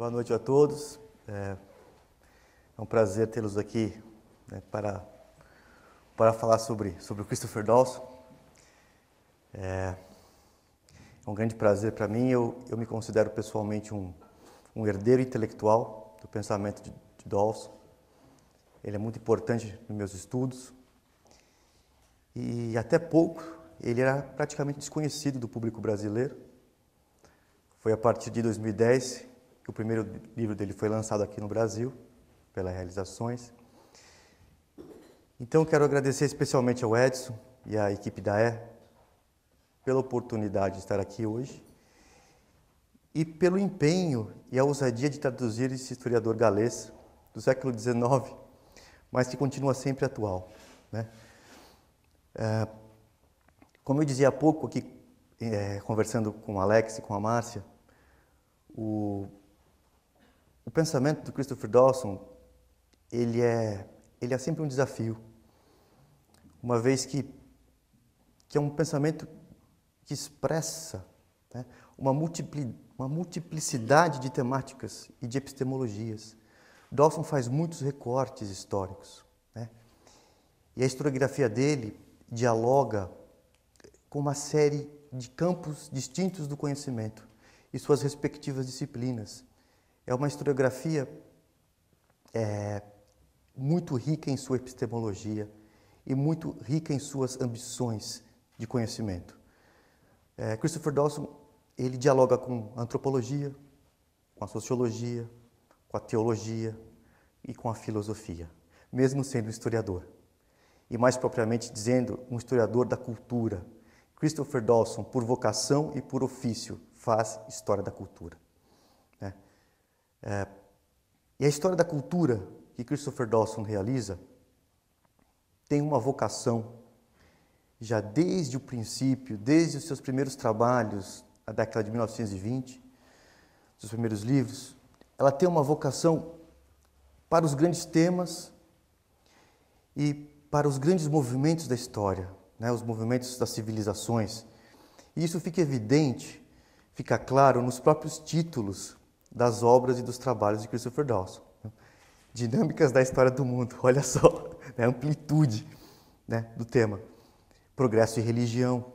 Boa noite a todos. É, é um prazer tê-los aqui né, para, para falar sobre, sobre o Christopher Dawson. É, é um grande prazer para mim. Eu, eu me considero pessoalmente um, um herdeiro intelectual do pensamento de, de Dawson. Ele é muito importante nos meus estudos. E até pouco ele era praticamente desconhecido do público brasileiro. Foi a partir de 2010 o primeiro livro dele foi lançado aqui no Brasil, pela Realizações. Então, quero agradecer especialmente ao Edson e à equipe da E pela oportunidade de estar aqui hoje e pelo empenho e a ousadia de traduzir esse historiador galês do século XIX, mas que continua sempre atual. Né? É, como eu dizia há pouco aqui, é, conversando com o Alex e com a Márcia, o o pensamento do Christopher Dawson, ele é, ele é sempre um desafio, uma vez que, que é um pensamento que expressa né, uma, multipli, uma multiplicidade de temáticas e de epistemologias. Dawson faz muitos recortes históricos, né, e a historiografia dele dialoga com uma série de campos distintos do conhecimento e suas respectivas disciplinas é uma historiografia é, muito rica em sua epistemologia e muito rica em suas ambições de conhecimento. É, Christopher Dawson ele dialoga com a antropologia, com a sociologia, com a teologia e com a filosofia, mesmo sendo um historiador. E mais propriamente dizendo, um historiador da cultura. Christopher Dawson, por vocação e por ofício, faz história da cultura. É, e a história da cultura que Christopher Dawson realiza tem uma vocação já desde o princípio, desde os seus primeiros trabalhos, a década de 1920, seus primeiros livros, ela tem uma vocação para os grandes temas e para os grandes movimentos da história, né, os movimentos das civilizações. E isso fica evidente, fica claro nos próprios títulos das obras e dos trabalhos de Christopher Dawson. Né? Dinâmicas da história do mundo, olha só, né? amplitude né? do tema. Progresso e religião,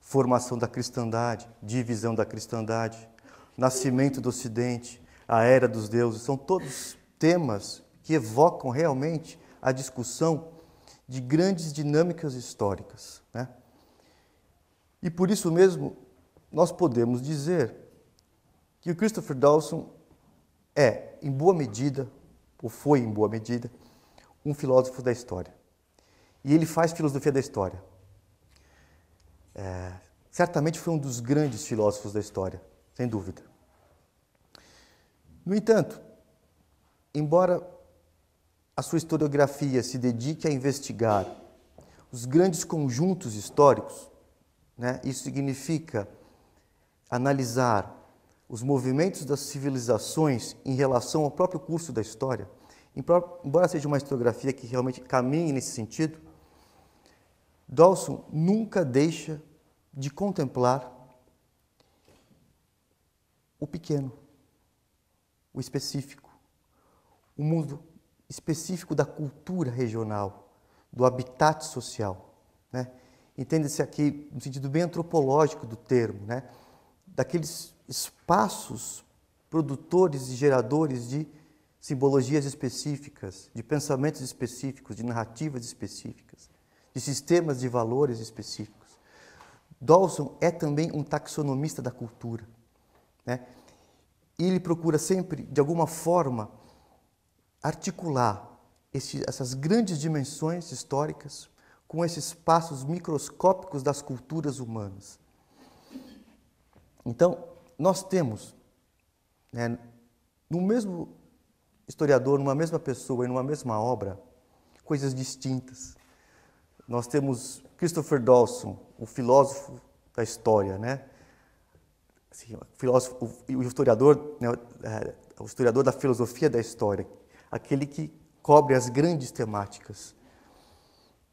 formação da cristandade, divisão da cristandade, nascimento do ocidente, a era dos deuses, são todos temas que evocam realmente a discussão de grandes dinâmicas históricas. Né? E por isso mesmo, nós podemos dizer que o Christopher Dawson é, em boa medida, ou foi em boa medida, um filósofo da história. E ele faz filosofia da história. É, certamente foi um dos grandes filósofos da história, sem dúvida. No entanto, embora a sua historiografia se dedique a investigar os grandes conjuntos históricos, né, isso significa analisar os movimentos das civilizações em relação ao próprio curso da história, embora seja uma historiografia que realmente caminhe nesse sentido, Dawson nunca deixa de contemplar o pequeno, o específico, o mundo específico da cultura regional, do habitat social. Né? Entende-se aqui no sentido bem antropológico do termo, né? daqueles espaços produtores e geradores de simbologias específicas, de pensamentos específicos, de narrativas específicas, de sistemas de valores específicos. Dawson é também um taxonomista da cultura. Né? E ele procura sempre, de alguma forma, articular esse, essas grandes dimensões históricas com esses espaços microscópicos das culturas humanas. Então, nós temos, né, no mesmo historiador, numa mesma pessoa e numa mesma obra, coisas distintas. Nós temos Christopher Dawson, o filósofo da história, né? Assim, o filósofo, o, o historiador, né, é, o historiador da filosofia da história, aquele que cobre as grandes temáticas.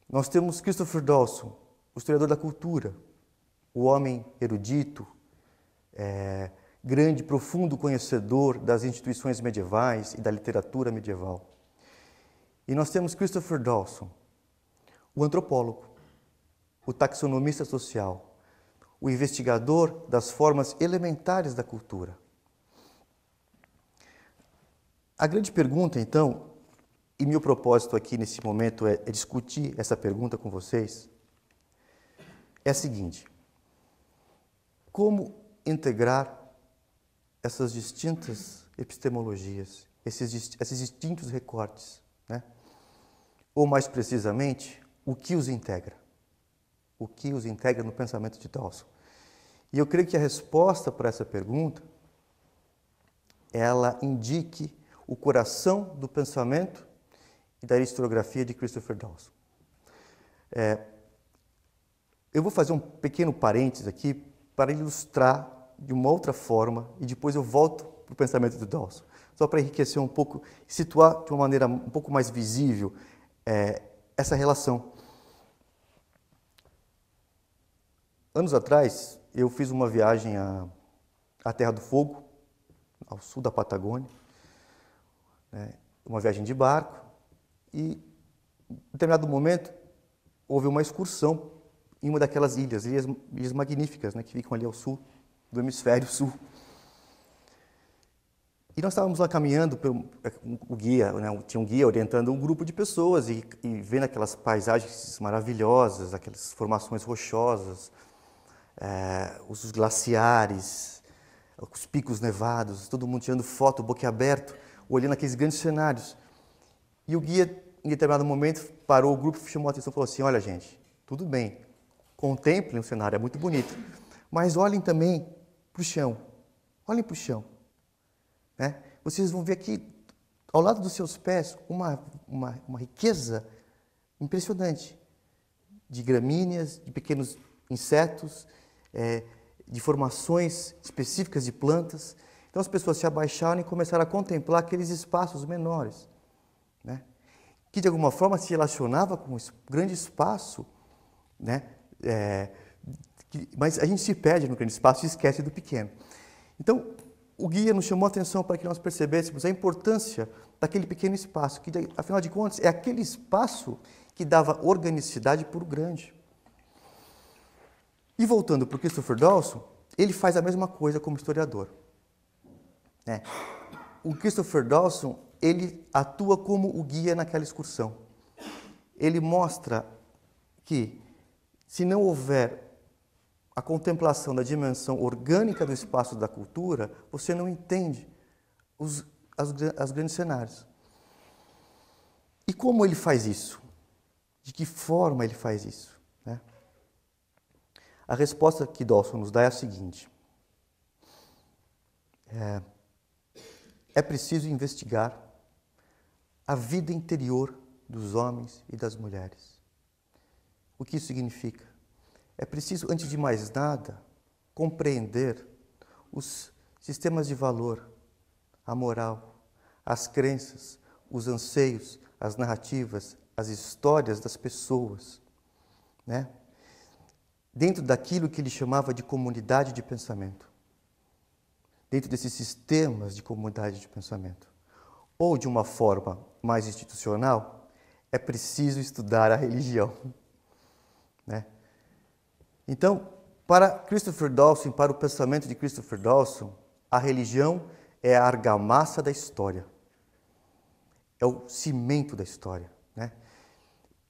Nós temos Christopher Dawson, o historiador da cultura, o homem erudito, é, grande, profundo conhecedor das instituições medievais e da literatura medieval. E nós temos Christopher Dawson, o antropólogo, o taxonomista social, o investigador das formas elementares da cultura. A grande pergunta, então, e meu propósito aqui nesse momento é, é discutir essa pergunta com vocês, é a seguinte: como integrar essas distintas epistemologias, esses, esses distintos recortes, né? ou mais precisamente, o que os integra, o que os integra no pensamento de Dawson. E eu creio que a resposta para essa pergunta ela indique o coração do pensamento e da historiografia de Christopher Dawson. É, eu vou fazer um pequeno parênteses aqui para ilustrar de uma outra forma e depois eu volto para o pensamento do Dawson. Só para enriquecer um pouco, situar de uma maneira um pouco mais visível é, essa relação. Anos atrás, eu fiz uma viagem à, à Terra do Fogo, ao sul da Patagônia, né, uma viagem de barco, e em determinado momento houve uma excursão em uma daquelas ilhas, ilhas, ilhas magníficas né, que ficam ali ao sul do hemisfério sul. E nós estávamos lá caminhando, é, o guia, né? tinha um guia orientando um grupo de pessoas e, e vendo aquelas paisagens maravilhosas, aquelas formações rochosas, é, os glaciares, os picos nevados, todo mundo tirando foto, boquiaberto, olhando aqueles grandes cenários. E o guia, em determinado momento, parou o grupo, chamou a atenção e falou assim: Olha, gente, tudo bem, contemplem o cenário, é muito bonito, mas olhem também para o chão. Olhem para o chão. Né? Vocês vão ver aqui, ao lado dos seus pés, uma, uma, uma riqueza impressionante de gramíneas, de pequenos insetos, é, de formações específicas de plantas. Então as pessoas se abaixaram e começaram a contemplar aqueles espaços menores, né? que de alguma forma se relacionava com o grande espaço né? É, mas a gente se perde no grande espaço e esquece do pequeno. Então, o guia nos chamou a atenção para que nós percebêssemos a importância daquele pequeno espaço, que afinal de contas é aquele espaço que dava organicidade para o grande. E voltando para o Christopher Dawson, ele faz a mesma coisa como historiador. É. O Christopher Dawson ele atua como o guia naquela excursão. Ele mostra que se não houver a contemplação da dimensão orgânica do espaço da cultura, você não entende os as, as grandes cenários. E como ele faz isso? De que forma ele faz isso? Né? A resposta que Dawson nos dá é a seguinte: é, é preciso investigar a vida interior dos homens e das mulheres. O que isso significa? É preciso, antes de mais nada, compreender os sistemas de valor, a moral, as crenças, os anseios, as narrativas, as histórias das pessoas, né? dentro daquilo que ele chamava de comunidade de pensamento, dentro desses sistemas de comunidade de pensamento, ou de uma forma mais institucional, é preciso estudar a religião. Né? Então, para Christopher Dawson, para o pensamento de Christopher Dawson, a religião é a argamassa da história, é o cimento da história. Né?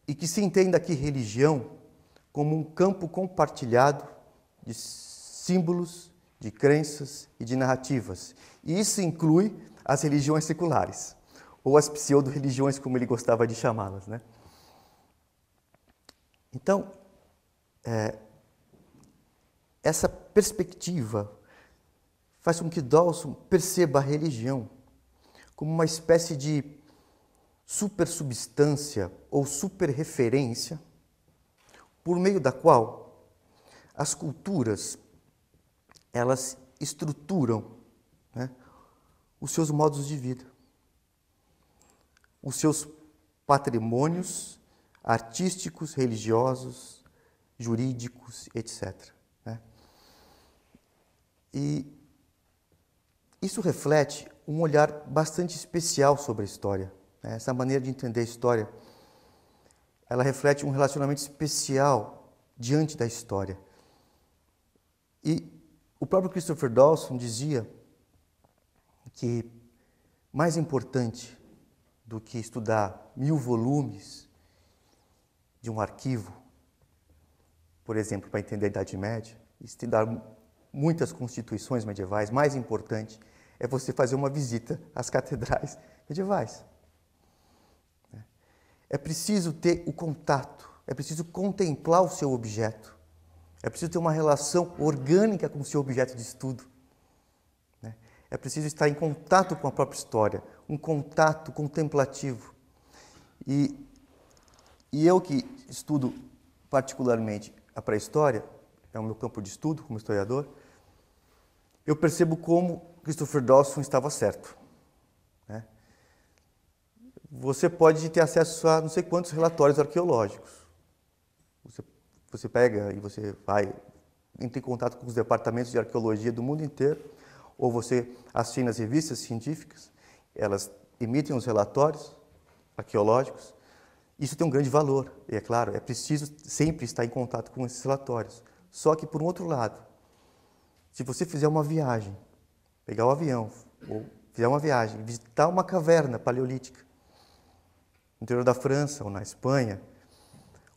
E que se entenda aqui religião como um campo compartilhado de símbolos, de crenças e de narrativas. E isso inclui as religiões seculares, ou as pseudo-religiões, como ele gostava de chamá-las. Né? Então, é, essa perspectiva faz com que Dawson perceba a religião como uma espécie de supersubstância ou superreferência por meio da qual as culturas elas estruturam né, os seus modos de vida, os seus patrimônios artísticos, religiosos, jurídicos, etc. E isso reflete um olhar bastante especial sobre a história. Né? Essa maneira de entender a história, ela reflete um relacionamento especial diante da história. E o próprio Christopher Dawson dizia que mais importante do que estudar mil volumes de um arquivo, por exemplo, para entender a Idade Média, estudar muitas constituições medievais, mais importante é você fazer uma visita às catedrais medievais. Né? É preciso ter o contato, é preciso contemplar o seu objeto, é preciso ter uma relação orgânica com o seu objeto de estudo. Né? É preciso estar em contato com a própria história, um contato contemplativo. E, e eu que estudo particularmente a pré-história, é o meu campo de estudo como historiador, eu percebo como Christopher Dawson estava certo. Né? Você pode ter acesso a não sei quantos relatórios arqueológicos. Você, você pega e você vai, entra em contato com os departamentos de arqueologia do mundo inteiro, ou você assina as revistas científicas, elas emitem os relatórios arqueológicos. Isso tem um grande valor, e é claro, é preciso sempre estar em contato com esses relatórios. Só que, por um outro lado, se você fizer uma viagem, pegar o um avião, ou fizer uma viagem, visitar uma caverna paleolítica, no interior da França ou na Espanha,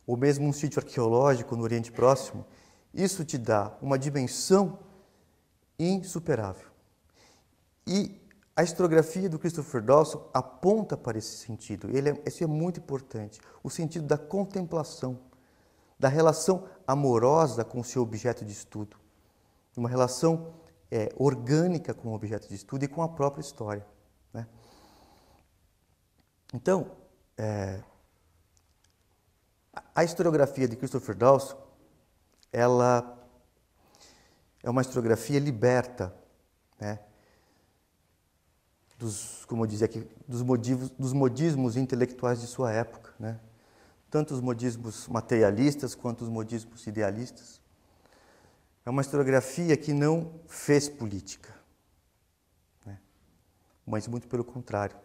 ou mesmo um sítio arqueológico no Oriente Próximo, isso te dá uma dimensão insuperável. E a historiografia do Christopher Dawson aponta para esse sentido. Ele é, isso é muito importante. O sentido da contemplação, da relação amorosa com o seu objeto de estudo uma relação é, orgânica com o objeto de estudo e com a própria história. Né? Então, é, a historiografia de Christopher Dawson, ela é uma historiografia liberta, né? Dos, como eu dizia aqui, dos, dos modismos intelectuais de sua época, né? Tanto os modismos materialistas quanto os modismos idealistas. É uma historiografia que não fez política, né? mas muito pelo contrário.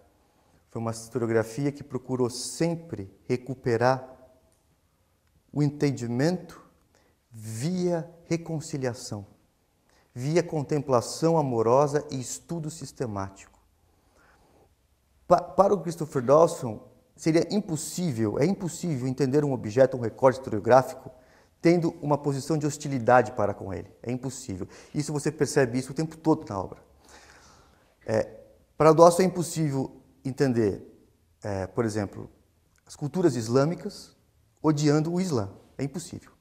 Foi uma historiografia que procurou sempre recuperar o entendimento via reconciliação, via contemplação amorosa e estudo sistemático. Pa para o Christopher Dawson, seria impossível, é impossível entender um objeto, um recorte historiográfico, tendo uma posição de hostilidade para com ele. É impossível. Isso você percebe isso o tempo todo na obra. É, para Dosso é impossível entender, é, por exemplo, as culturas islâmicas odiando o Islã. É impossível.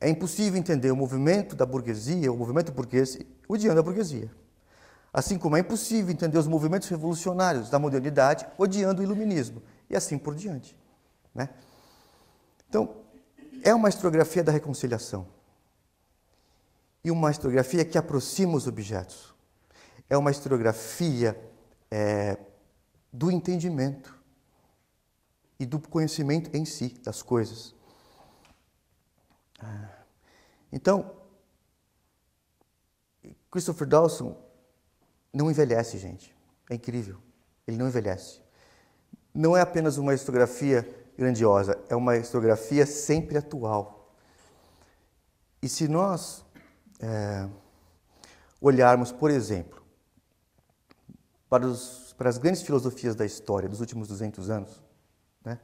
É impossível entender o movimento da burguesia, o movimento burguês, odiando a burguesia. Assim como é impossível entender os movimentos revolucionários da modernidade odiando o iluminismo, e assim por diante. Né? Então, é uma historiografia da reconciliação. E uma historiografia que aproxima os objetos. É uma historiografia é, do entendimento e do conhecimento em si das coisas. Ah. Então, Christopher Dawson não envelhece, gente. É incrível. Ele não envelhece. Não é apenas uma historiografia grandiosa, é uma historiografia sempre atual. E se nós é, olharmos, por exemplo, para, os, para, as grandes filosofias da história dos últimos 200 anos, né,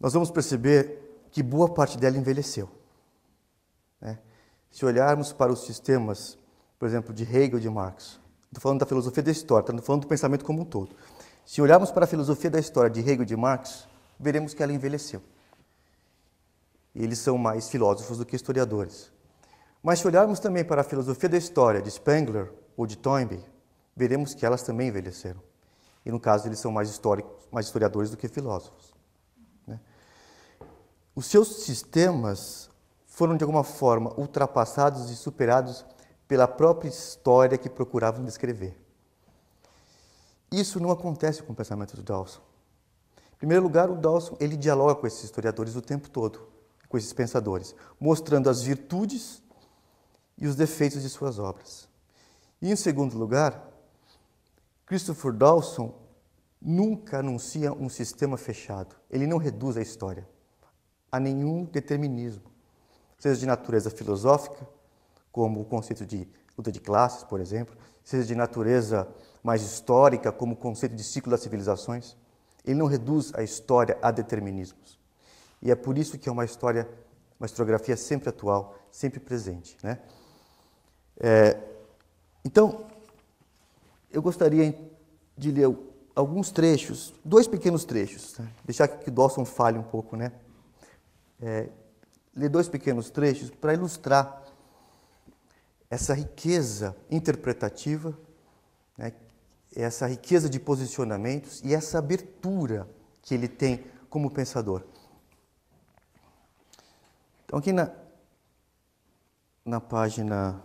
nós vamos perceber que boa parte dela envelheceu. Né? Se olharmos para os sistemas, por exemplo, de Hegel e de Marx, estou falando da filosofia da história, estou falando do pensamento como um todo. Se olharmos para a filosofia da história de Hegel e de Marx, veremos que ela envelheceu. Eles são mais filósofos do que historiadores. Mas se olharmos também para a filosofia da história de Spengler ou de Toynbee, veremos que elas também envelheceram. E no caso, eles são mais, históricos, mais historiadores do que filósofos. Né? Os seus sistemas foram, de alguma forma, ultrapassados e superados pela própria história que procuravam descrever. Isso não acontece com o pensamento do Dawson. Em primeiro lugar, o Dawson ele dialoga com esses historiadores o tempo todo, com esses pensadores, mostrando as virtudes e os defeitos de suas obras. E em segundo lugar, Christopher Dawson nunca anuncia um sistema fechado. Ele não reduz a história a nenhum determinismo, seja de natureza filosófica, como o conceito de luta de classes, por exemplo, seja de natureza mais histórica como o conceito de ciclo das civilizações, ele não reduz a história a determinismos. E é por isso que é uma história, uma historiografia sempre atual, sempre presente. Né? É, então, eu gostaria de ler alguns trechos, dois pequenos trechos, né? deixar que Dawson fale um pouco, né? É, ler dois pequenos trechos para ilustrar essa riqueza interpretativa né, essa riqueza de posicionamentos e essa abertura que ele tem como pensador. Então, aqui na, na página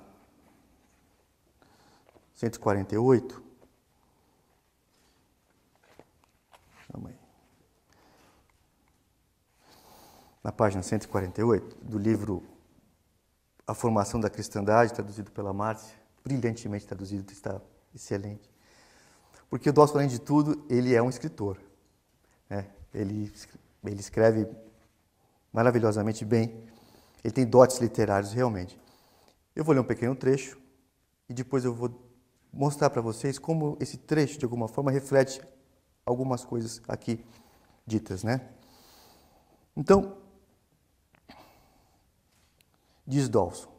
148, na página 148 do livro A Formação da Cristandade, traduzido pela Márcia, brilhantemente traduzido, está excelente. Porque o Dawson, além de tudo, ele é um escritor. Né? Ele, ele escreve maravilhosamente bem. Ele tem dotes literários, realmente. Eu vou ler um pequeno trecho e depois eu vou mostrar para vocês como esse trecho, de alguma forma, reflete algumas coisas aqui ditas, né? Então, diz Dawson,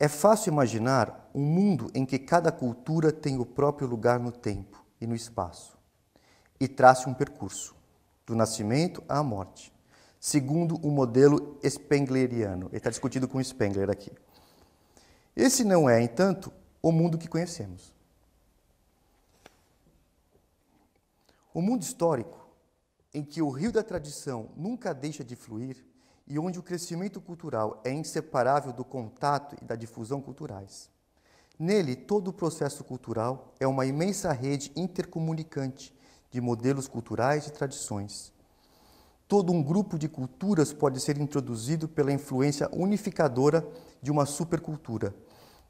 é fácil imaginar um mundo em que cada cultura tem o próprio lugar no tempo e no espaço e trace um percurso, do nascimento à morte, segundo o um modelo Spengleriano. Ele está discutido com Spengler aqui. Esse não é, entanto, o mundo que conhecemos. O mundo histórico, em que o rio da tradição nunca deixa de fluir, e onde o crescimento cultural é inseparável do contato e da difusão culturais. Nele, todo o processo cultural é uma imensa rede intercomunicante de modelos culturais e tradições. Todo um grupo de culturas pode ser introduzido pela influência unificadora de uma supercultura,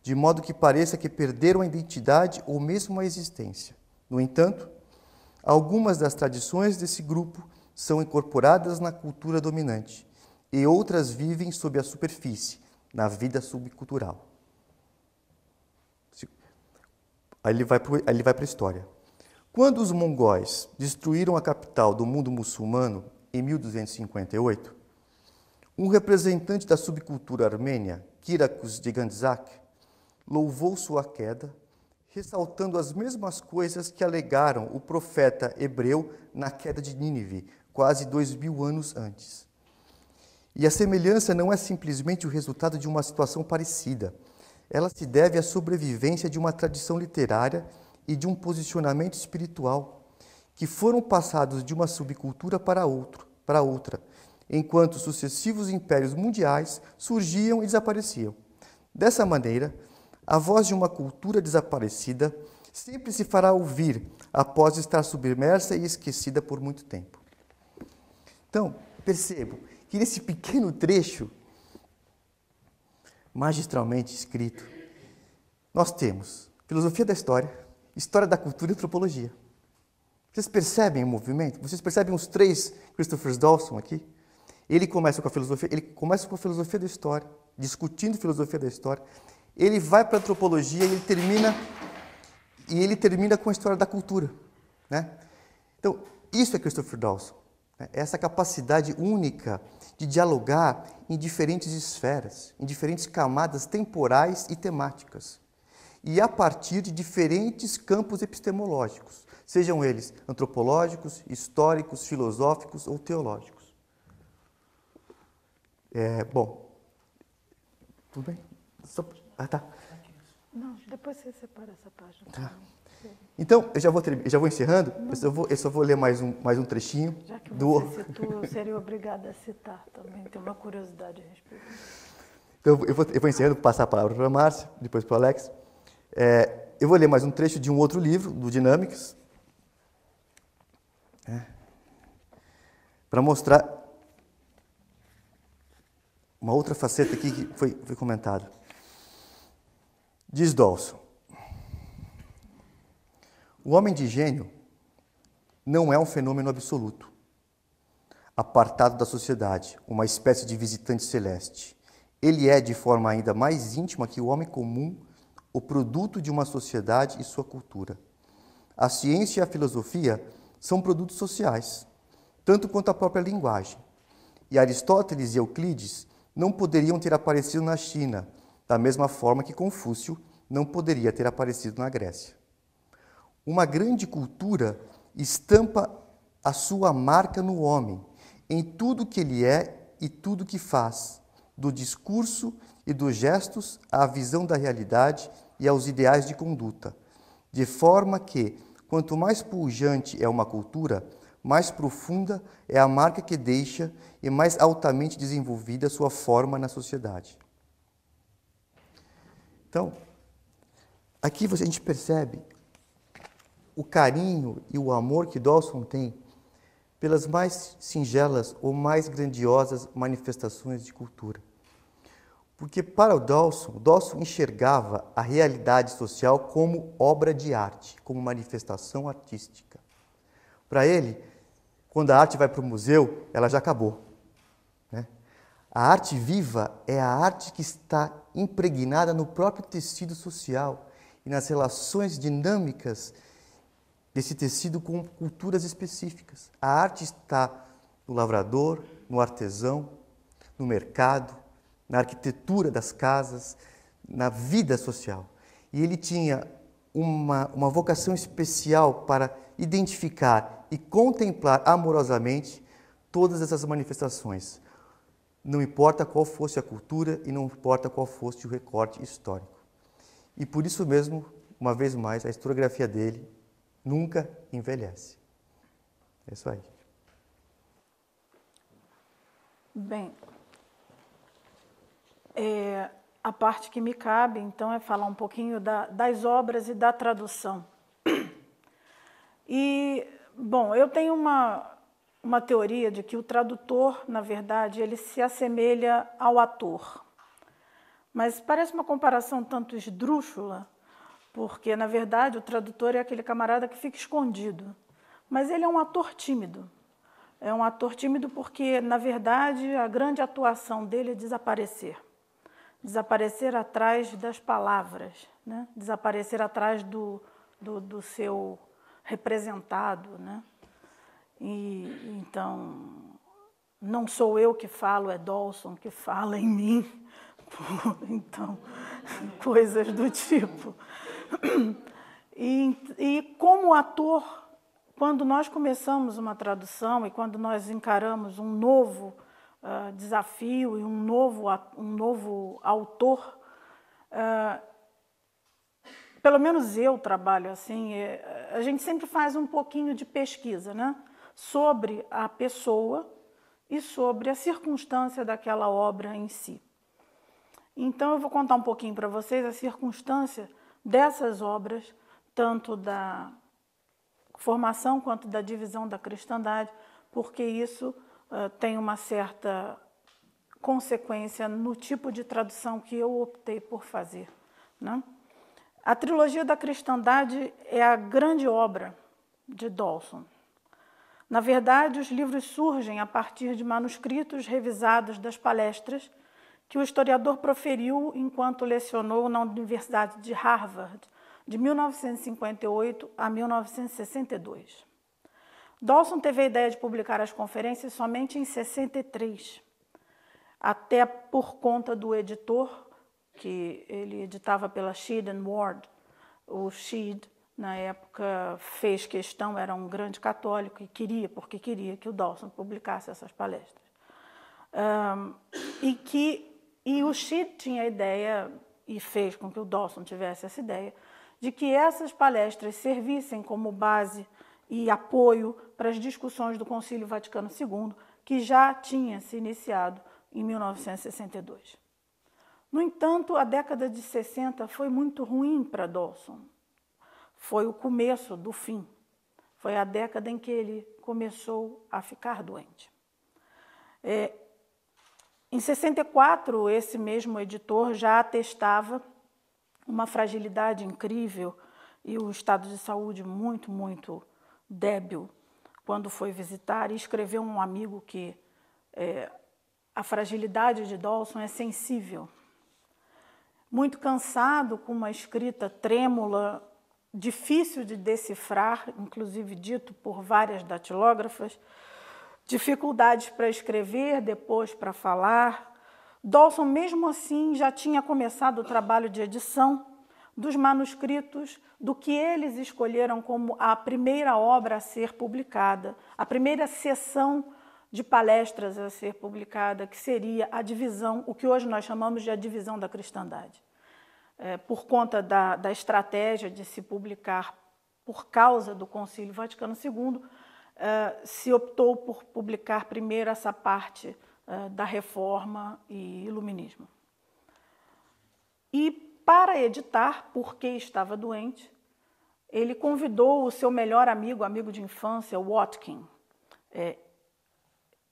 de modo que pareça que perderam a identidade ou mesmo a existência. No entanto, algumas das tradições desse grupo são incorporadas na cultura dominante, e outras vivem sob a superfície, na vida subcultural. Aí ele vai para a história. Quando os mongóis destruíram a capital do mundo muçulmano em 1258, um representante da subcultura armênia, Kirakus de Gandzak, louvou sua queda, ressaltando as mesmas coisas que alegaram o profeta hebreu na queda de Nínive, quase dois mil anos antes. E a semelhança não é simplesmente o resultado de uma situação parecida. Ela se deve à sobrevivência de uma tradição literária e de um posicionamento espiritual que foram passados de uma subcultura para outro, para outra, enquanto sucessivos impérios mundiais surgiam e desapareciam. Dessa maneira, a voz de uma cultura desaparecida sempre se fará ouvir após estar submersa e esquecida por muito tempo. Então, percebo, que nesse pequeno trecho, magistralmente escrito, nós temos filosofia da história, história da cultura e antropologia. Vocês percebem o movimento? Vocês percebem os três Christopher Dawson aqui? Ele começa com a filosofia, ele começa com a filosofia da história, discutindo filosofia da história. Ele vai para a antropologia e ele termina e ele termina com a história da cultura, né? Então, isso é Christopher Dawson, né? essa capacidade única de dialogar em diferentes esferas, em diferentes camadas temporais e temáticas, e a partir de diferentes campos epistemológicos, sejam eles antropológicos, históricos, filosóficos ou teológicos. É, bom, tudo bem? Só... Ah, tá. Não, depois você separa essa página. Tá. Então, eu já vou, já vou encerrando, eu só vou, eu só vou, ler mais um, mais um trechinho. Já que do... você citou, eu seria obrigada a citar também, tem uma curiosidade a respeito. Então, eu vou, eu vou encerrando, vou passar a palavra para a Márcia, depois para o Alex. É, eu vou ler mais um trecho de um outro livro, do Dynamics, é, né, para mostrar uma outra faceta aqui que foi, foi comentada. Diz Dawson, o homem de gênio não é um fenômeno absoluto, apartado da sociedade, uma espécie de visitante celeste. Ele é, de forma ainda mais íntima que o homem comum, o produto de uma sociedade e sua cultura. A ciência e a filosofia são produtos sociais, tanto quanto a própria linguagem. E Aristóteles e Euclides não poderiam ter aparecido na China, da mesma forma que Confúcio não poderia ter aparecido na Grécia. Uma grande cultura estampa a sua marca no homem, em tudo que ele é e tudo que faz, do discurso e dos gestos à visão da realidade e aos ideais de conduta, de forma que, quanto mais pujante é uma cultura, mais profunda é a marca que deixa e mais altamente desenvolvida sua forma na sociedade. Então, aqui a gente percebe o carinho e o amor que Dawson tem pelas mais singelas ou mais grandiosas manifestações de cultura. Porque para o Dawson, Dawson enxergava a realidade social como obra de arte, como manifestação artística. Para ele, quando a arte vai para o museu, ela já acabou. Né? A arte viva é a arte que está impregnada no próprio tecido social e nas relações dinâmicas desse tecido com culturas específicas. A arte está no lavrador, no artesão, no mercado, na arquitetura das casas, na vida social. E ele tinha uma, uma vocação especial para identificar e contemplar amorosamente todas essas manifestações. Não importa qual fosse a cultura e não importa qual fosse o recorte histórico. E por isso mesmo, uma vez mais, a historiografia dele nunca envelhece. É isso aí. Bem, é, a parte que me cabe, então, é falar um pouquinho da, das obras e da tradução. E, bom, eu tenho uma, uma teoria de que o tradutor, na verdade, ele se assemelha ao ator. Mas parece uma comparação tanto esdrúxula, porque na verdade o tradutor é aquele camarada que fica escondido. Mas ele é um ator tímido. É um ator tímido porque, na verdade, a grande atuação dele é desaparecer. Desaparecer atrás das palavras, né? desaparecer atrás do, do, do seu representado. Né? E, então, não sou eu que falo, é Dawson que fala em mim. Então, coisas do tipo. E, e como ator, quando nós começamos uma tradução e quando nós encaramos um novo uh, desafio e um novo, um novo autor, uh, pelo menos eu trabalho assim, é, a gente sempre faz um pouquinho de pesquisa, né? Sobre a pessoa e sobre a circunstância daquela obra em si. Então eu vou contar um pouquinho para vocês a circunstância dessas obras, tanto da formação quanto da divisão da cristandade, porque isso uh, tem uma certa consequência no tipo de tradução que eu optei por fazer. Né? A trilogia da cristandade é a grande obra de Dawson. Na verdade, os livros surgem a partir de manuscritos revisados das palestras que o historiador proferiu enquanto lecionou na Universidade de Harvard, de 1958 a 1962. Dawson teve a ideia de publicar as conferências somente em 63, até por conta do editor, que ele editava pela Sheed and Ward. O Sheed, na época, fez questão, era um grande católico e queria, porque queria que o Dawson publicasse essas palestras. Um, e que e o Xi tinha a ideia, e fez com que o Dawson tivesse essa ideia, de que essas palestras servissem como base e apoio para as discussões do Concílio Vaticano II, que já tinha se iniciado em 1962. No entanto, a década de 60 foi muito ruim para Dawson. Foi o começo do fim. Foi a década em que ele começou a ficar doente. É, em 64, esse mesmo editor já atestava uma fragilidade incrível e o estado de saúde muito, muito débil quando foi visitar e escreveu um amigo que é, a fragilidade de Dawson é sensível. Muito cansado, com uma escrita trêmula, difícil de decifrar, inclusive dito por várias datilógrafas, dificuldades para escrever, depois para falar. Dawson, mesmo assim, já tinha começado o trabalho de edição dos manuscritos do que eles escolheram como a primeira obra a ser publicada, a primeira sessão de palestras a ser publicada, que seria a divisão, o que hoje nós chamamos de a divisão da cristandade. É, por conta da, da estratégia de se publicar por causa do Concílio Vaticano II, eh, se optou por publicar primeiro essa parte uh, da reforma e iluminismo. E para editar, porque estava doente, ele convidou o seu melhor amigo, amigo de infância, Watkin. É,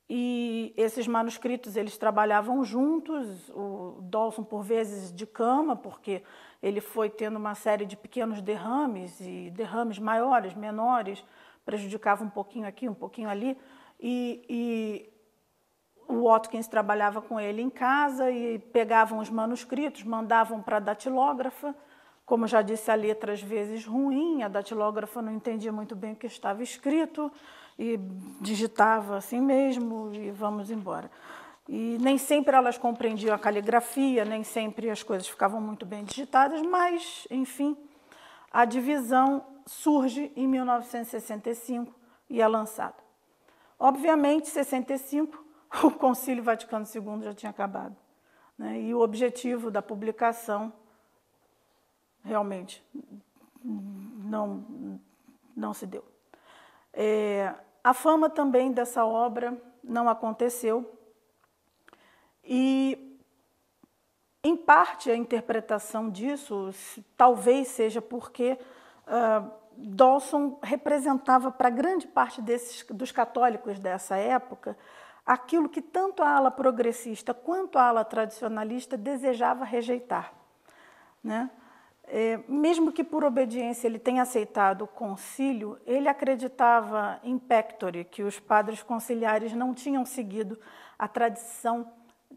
e esses manuscritos eles trabalhavam juntos, o Dawson por vezes de cama, porque ele foi tendo uma série de pequenos derrames e derrames maiores, menores, prejudicava um pouquinho aqui, um pouquinho ali. E, e o Watkins trabalhava com ele em casa e pegavam os manuscritos, mandavam para a datilógrafa. Como já disse, a letra às vezes ruim, a datilógrafa não entendia muito bem o que estava escrito e digitava assim mesmo e vamos embora. E nem sempre elas compreendiam a caligrafia, nem sempre as coisas ficavam muito bem digitadas, mas, enfim, a divisão surge em 1965 e é lançado. Obviamente, em 65, o Concílio Vaticano II já tinha acabado. Né? E o objetivo da publicação realmente não, não se deu. É, a fama também dessa obra não aconteceu. E, em parte, a interpretação disso talvez seja porque ah, Dawson representava para grande parte desses, dos católicos dessa época aquilo que tanto a ala progressista quanto a ala tradicionalista desejava rejeitar. Né? É, mesmo que por obediência ele tenha aceitado o concílio, ele acreditava em pectore, que os padres conciliares não tinham seguido a tradição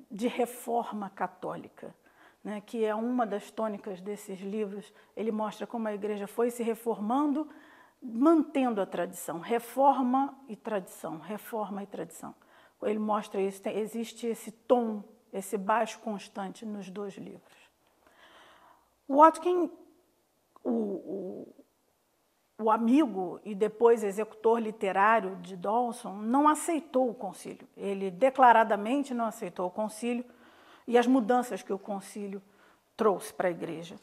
de reforma católica né, que é uma das tônicas desses livros. Ele mostra como a igreja foi se reformando, mantendo a tradição, reforma e tradição, reforma e tradição. Ele mostra isso, tem, existe esse tom, esse baixo constante nos dois livros. Watkin, o, o, o amigo e depois executor literário de Dawson, não aceitou o concílio. Ele declaradamente não aceitou o concílio e as mudanças que o concílio trouxe para a igreja.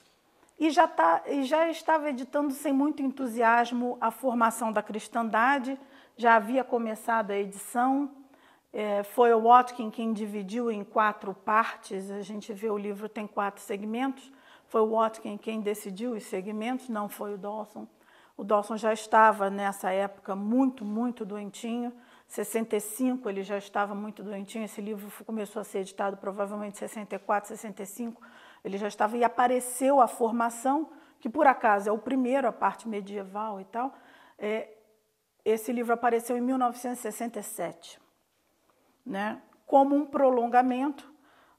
E já, tá, já estava editando sem muito entusiasmo a formação da cristandade, já havia começado a edição, é, foi o Watkin quem dividiu em quatro partes, a gente vê o livro tem quatro segmentos, foi o Watkin quem decidiu os segmentos, não foi o Dawson. O Dawson já estava nessa época muito, muito doentinho, 65 ele já estava muito doentinho, esse livro começou a ser editado provavelmente 64, 65, ele já estava e apareceu a formação, que por acaso é o primeiro, a parte medieval e tal. É, esse livro apareceu em 1967, né? como um prolongamento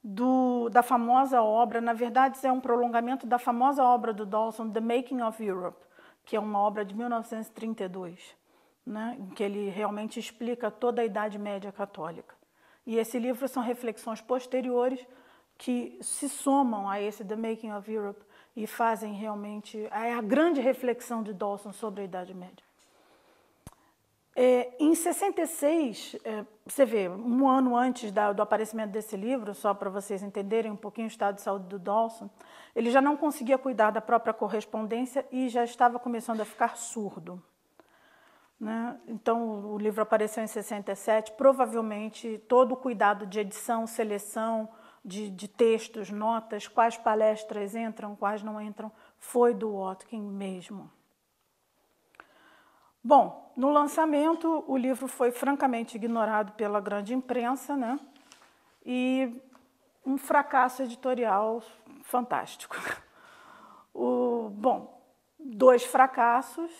do, da famosa obra, na verdade é um prolongamento da famosa obra do Dawson, The Making of Europe, que é uma obra de 1932 né, em que ele realmente explica toda a Idade Média Católica. E esse livro são reflexões posteriores que se somam a esse The Making of Europe e fazem realmente é a grande reflexão de Dawson sobre a Idade Média. É, em 66, é, você vê, um ano antes da, do aparecimento desse livro, só para vocês entenderem um pouquinho o estado de saúde do Dawson, ele já não conseguia cuidar da própria correspondência e já estava começando a ficar surdo. Né? Então, o livro apareceu em 67. Provavelmente, todo o cuidado de edição, seleção de, de textos, notas, quais palestras entram, quais não entram, foi do Watkin mesmo. Bom, no lançamento, o livro foi francamente ignorado pela grande imprensa, né? E um fracasso editorial fantástico. O, bom, dois fracassos,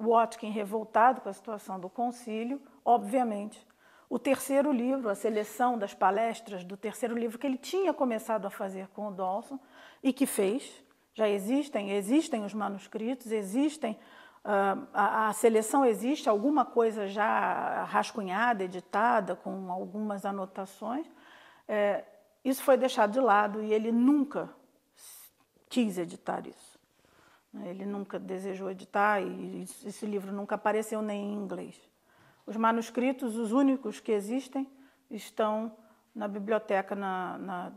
Watkin revoltado com a situação do concílio, obviamente. O terceiro livro, a seleção das palestras do terceiro livro que ele tinha começado a fazer com o Dawson e que fez, já existem, existem os manuscritos, existem uh, a, a, seleção existe, alguma coisa já rascunhada, editada, com algumas anotações. É, isso foi deixado de lado e ele nunca quis editar isso. Né? Ele nunca desejou editar e esse livro nunca apareceu nem em inglês. Os manuscritos, os únicos que existem, estão na biblioteca, na, na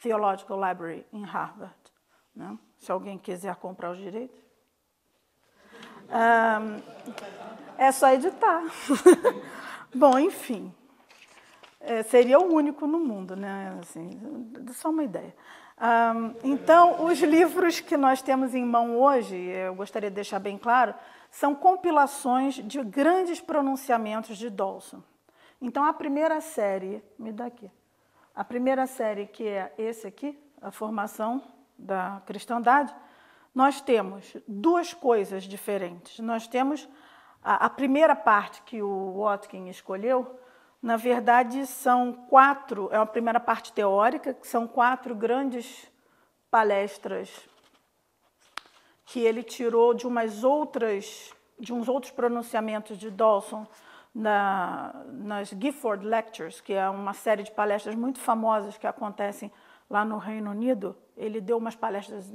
Theological Library, em Harvard. Né? Se alguém quiser comprar os direitos. Um, é só editar. Bom, enfim. É, seria o único no mundo, né? Assim, só uma ideia. Um, então, os livros que nós temos em mão hoje, eu gostaria de deixar bem claro, são compilações de grandes pronunciamentos de Dawson. Então, a primeira série, me dá aqui, a primeira série que é esse aqui, a formação da cristandade, nós temos duas coisas diferentes. Nós temos a, a primeira parte que o Watkin escolheu, na verdade, são quatro, é uma primeira parte teórica, que são quatro grandes palestras que ele tirou de umas outras, de uns outros pronunciamentos de Dawson na, nas Gifford Lectures, que é uma série de palestras muito famosas que acontecem lá no Reino Unido. Ele deu umas palestras,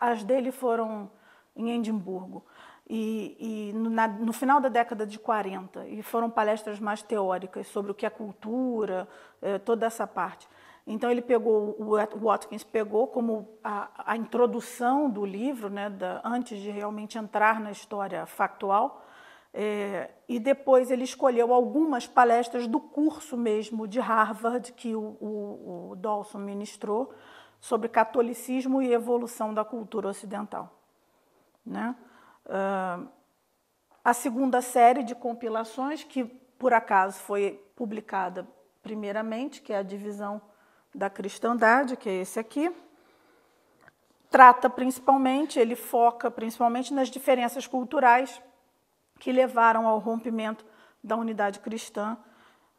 as dele foram em Edimburgo e, e no, na, no, final da década de 40, e foram palestras mais teóricas sobre o que é cultura, eh, toda essa parte. Então ele pegou, o Watkins pegou como a, a introdução do livro, né, da, antes de realmente entrar na história factual, é, e depois ele escolheu algumas palestras do curso mesmo de Harvard que o, o, o Dawson ministrou sobre catolicismo e evolução da cultura ocidental, né? uh, a segunda série de compilações, que por acaso foi publicada primeiramente, que é a divisão da cristandade, que é esse aqui, trata principalmente, ele foca principalmente nas diferenças culturais que levaram ao rompimento da unidade cristã,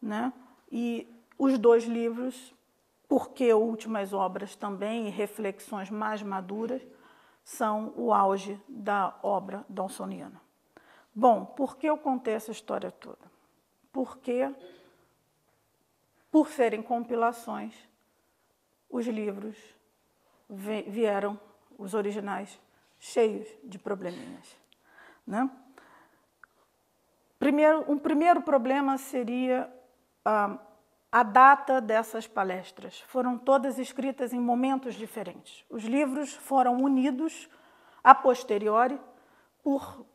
né? E os dois livros, porque últimas obras também e reflexões mais maduras, são o auge da obra donsoniana. Bom, por que eu contei essa história toda? Porque, por serem compilações, os livros vieram, os originais, cheios de probleminhas. Né? Primeiro, um primeiro problema seria a ah, a data dessas palestras. Foram todas escritas em momentos diferentes. Os livros foram unidos a posteriori por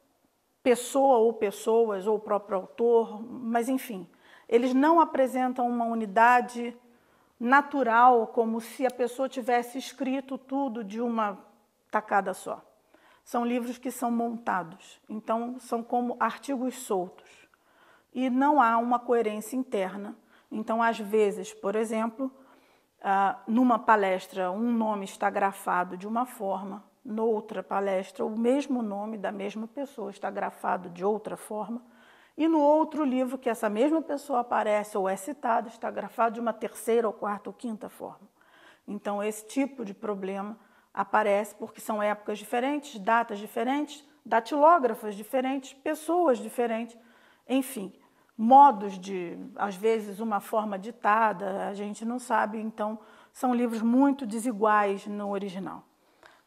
pessoa ou pessoas ou o próprio autor, mas enfim, eles não apresentam uma unidade natural como se a pessoa tivesse escrito tudo de uma tacada só. São livros que são montados, então são como artigos soltos. E não há uma coerência interna então, às vezes, por exemplo, ah, numa palestra um nome está grafado de uma forma, noutra palestra o mesmo nome da mesma pessoa está grafado de outra forma, e no outro livro que essa mesma pessoa aparece ou é citada está grafado de uma terceira ou quarta ou quinta forma. Então, esse tipo de problema aparece porque são épocas diferentes, datas diferentes, datilógrafas diferentes, pessoas diferentes, enfim modos de, às vezes, uma forma ditada, a gente não sabe, então são livros muito desiguais no original.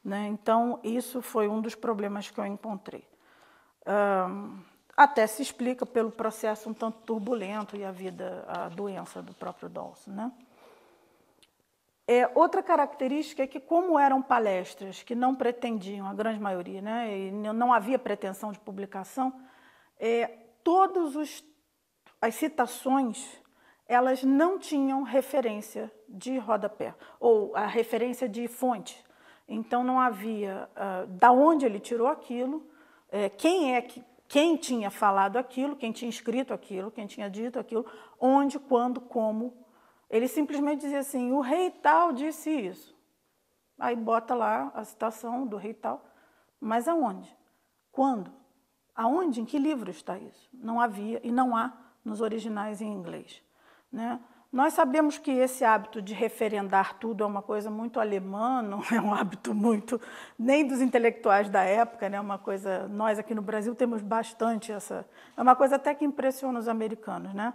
Né? Então, isso foi um dos problemas que eu encontrei. Um, até se explica pelo processo um tanto turbulento e a vida, a doença do próprio Dawson. Né? É, outra característica é que, como eram palestras que não pretendiam, a grande maioria, né, e não havia pretensão de publicação, é, todos os as citações elas não tinham referência de rodapé ou a referência de fonte. Então não havia uh, da onde ele tirou aquilo, é, quem é que quem tinha falado aquilo, quem tinha escrito aquilo, quem tinha dito aquilo, onde, quando, como. Ele simplesmente dizia assim: o rei tal disse isso. Aí bota lá a citação do rei tal, mas aonde? Quando? Aonde? Em que livro está isso? Não havia e não há nos originais em inglês. Né? Nós sabemos que esse hábito de referendar tudo é uma coisa muito alemã, não é um hábito muito nem dos intelectuais da época, né? É uma coisa nós aqui no Brasil temos bastante essa, é uma coisa até que impressiona os americanos, né?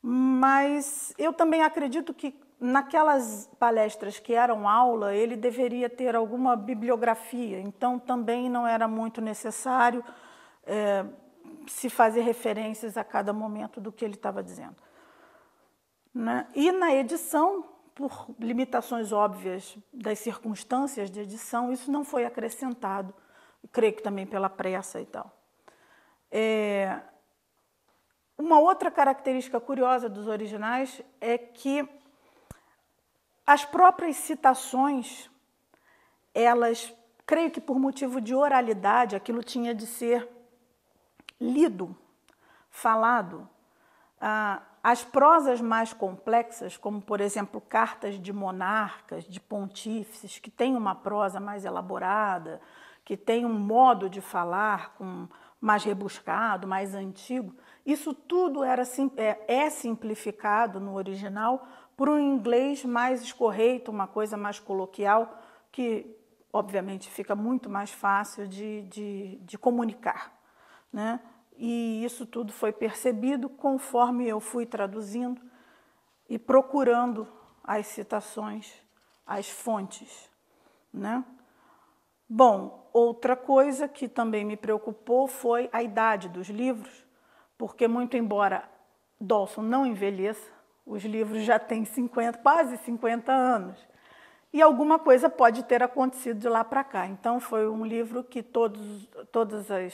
Mas eu também acredito que naquelas palestras que eram aula, ele deveria ter alguma bibliografia, então também não era muito necessário é, se fazer referências a cada momento do que ele estava dizendo. Né? E na edição, por limitações óbvias das circunstâncias de edição, isso não foi acrescentado, creio que também pela pressa e tal. É... Uma outra característica curiosa dos originais é que as próprias citações, elas, creio que por motivo de oralidade, aquilo tinha de ser lido, falado, ah, as prosas mais complexas, como por exemplo cartas de monarcas, de pontífices, que têm uma prosa mais elaborada, que tem um modo de falar com mais rebuscado, mais antigo, isso tudo era, é, é simplificado no original para um inglês mais escorreito, uma coisa mais coloquial, que obviamente fica muito mais fácil de, de, de comunicar né? E isso tudo foi percebido conforme eu fui traduzindo e procurando as citações, as fontes, né? Bom, outra coisa que também me preocupou foi a idade dos livros, porque muito embora Dawson não envelheça, os livros já têm 50, quase 50 anos. E alguma coisa pode ter acontecido de lá para cá. Então foi um livro que todos, todas as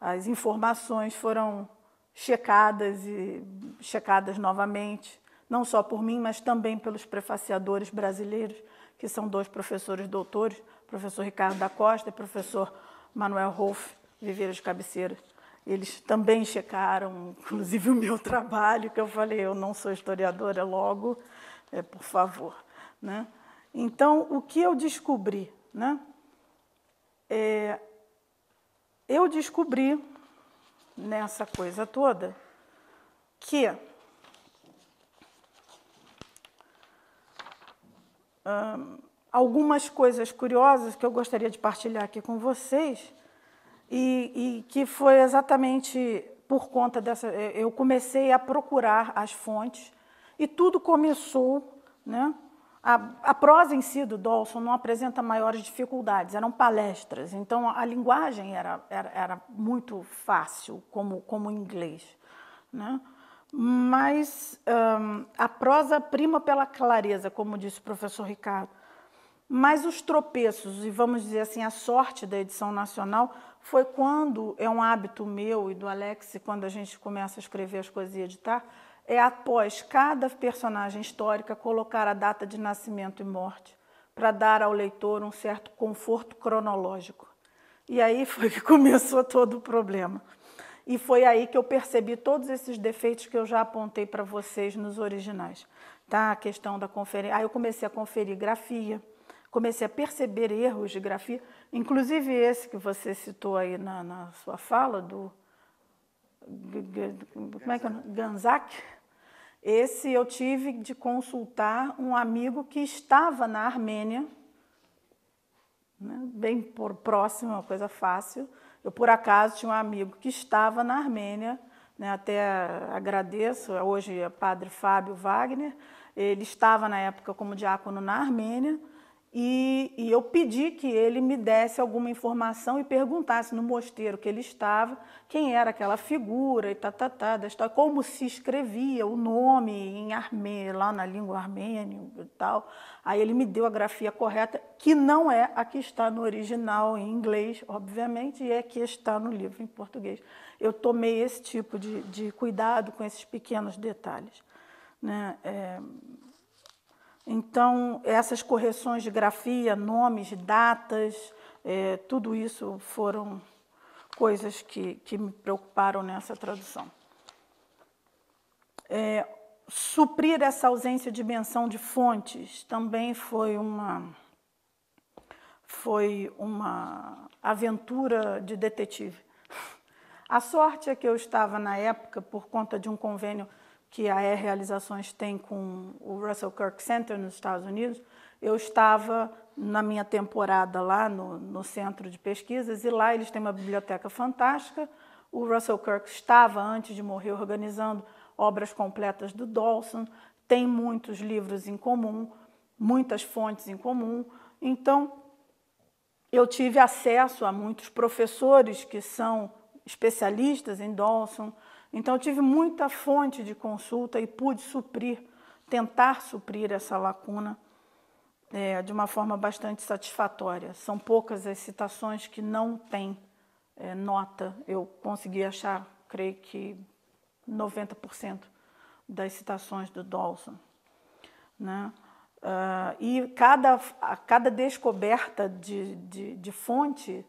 as informações foram checadas e checadas novamente, não só por mim, mas também pelos prefaciadores brasileiros, que são dois professores doutores, professor Ricardo da Costa e professor Manuel Rolf Viveiros de Cabeceira. Eles também checaram, inclusive, o meu trabalho, que eu falei, eu não sou historiadora, logo, é, por favor. Né? Então, o que eu descobri? Né? É, eu descobri nessa coisa toda que hum, algumas coisas curiosas que eu gostaria de partilhar aqui com vocês e, e que foi exatamente por conta dessa eu comecei a procurar as fontes e tudo começou né a, a, prosa em si do Dawson não apresenta maiores dificuldades, eram palestras, então a, a linguagem era, era, era, muito fácil, como, como inglês. Né? Mas um, a prosa prima pela clareza, como disse o professor Ricardo. Mas os tropeços, e vamos dizer assim, a sorte da edição nacional, foi quando, é um hábito meu e do Alex, quando a gente começa a escrever as coisas e editar, é, após cada personagem histórica, colocar a data de nascimento e morte, para dar ao leitor um certo conforto cronológico. E aí foi que começou todo o problema. E foi aí que eu percebi todos esses defeitos que eu já apontei para vocês nos originais. Tá? A questão da conferência. Aí eu comecei a conferir grafia, comecei a perceber erros de grafia, inclusive esse que você citou aí na, na sua fala, do. Como é que é? Ganzak esse eu tive de consultar um amigo que estava na Armênia, né, bem por próximo, uma coisa fácil. Eu, por acaso, tinha um amigo que estava na Armênia, né, até agradeço, hoje é padre Fábio Wagner. Ele estava na época como diácono na Armênia e, e, eu pedi que ele me desse alguma informação e perguntasse no mosteiro que ele estava quem era aquela figura e tá, tá, tá, da história, como se escrevia o nome em armê lá na língua armênia e tal. Aí ele me deu a grafia correta, que não é a que está no original em inglês, obviamente, e é a que está no livro em português. Eu tomei esse tipo de, de cuidado com esses pequenos detalhes. Né? É então, essas correções de grafia, nomes, datas, é, tudo isso foram coisas que, que me preocuparam nessa tradução. É, suprir essa ausência de menção de fontes também foi uma, foi uma aventura de detetive. A sorte é que eu estava na época, por conta de um convênio que a E Realizações tem com o Russell Kirk Center nos Estados Unidos, eu estava na minha temporada lá no, no centro de pesquisas e lá eles têm uma biblioteca fantástica. O Russell Kirk estava, antes de morrer, organizando obras completas do Dawson, tem muitos livros em comum, muitas fontes em comum. Então, eu tive acesso a muitos professores que são especialistas em Dawson, então eu tive muita fonte de consulta e pude suprir, tentar suprir essa lacuna é, de uma forma bastante satisfatória. São poucas as citações que não têm é, nota. Eu consegui achar, creio que 90% das citações do Dawson. Né? Uh, e cada, a cada descoberta de, de, de fonte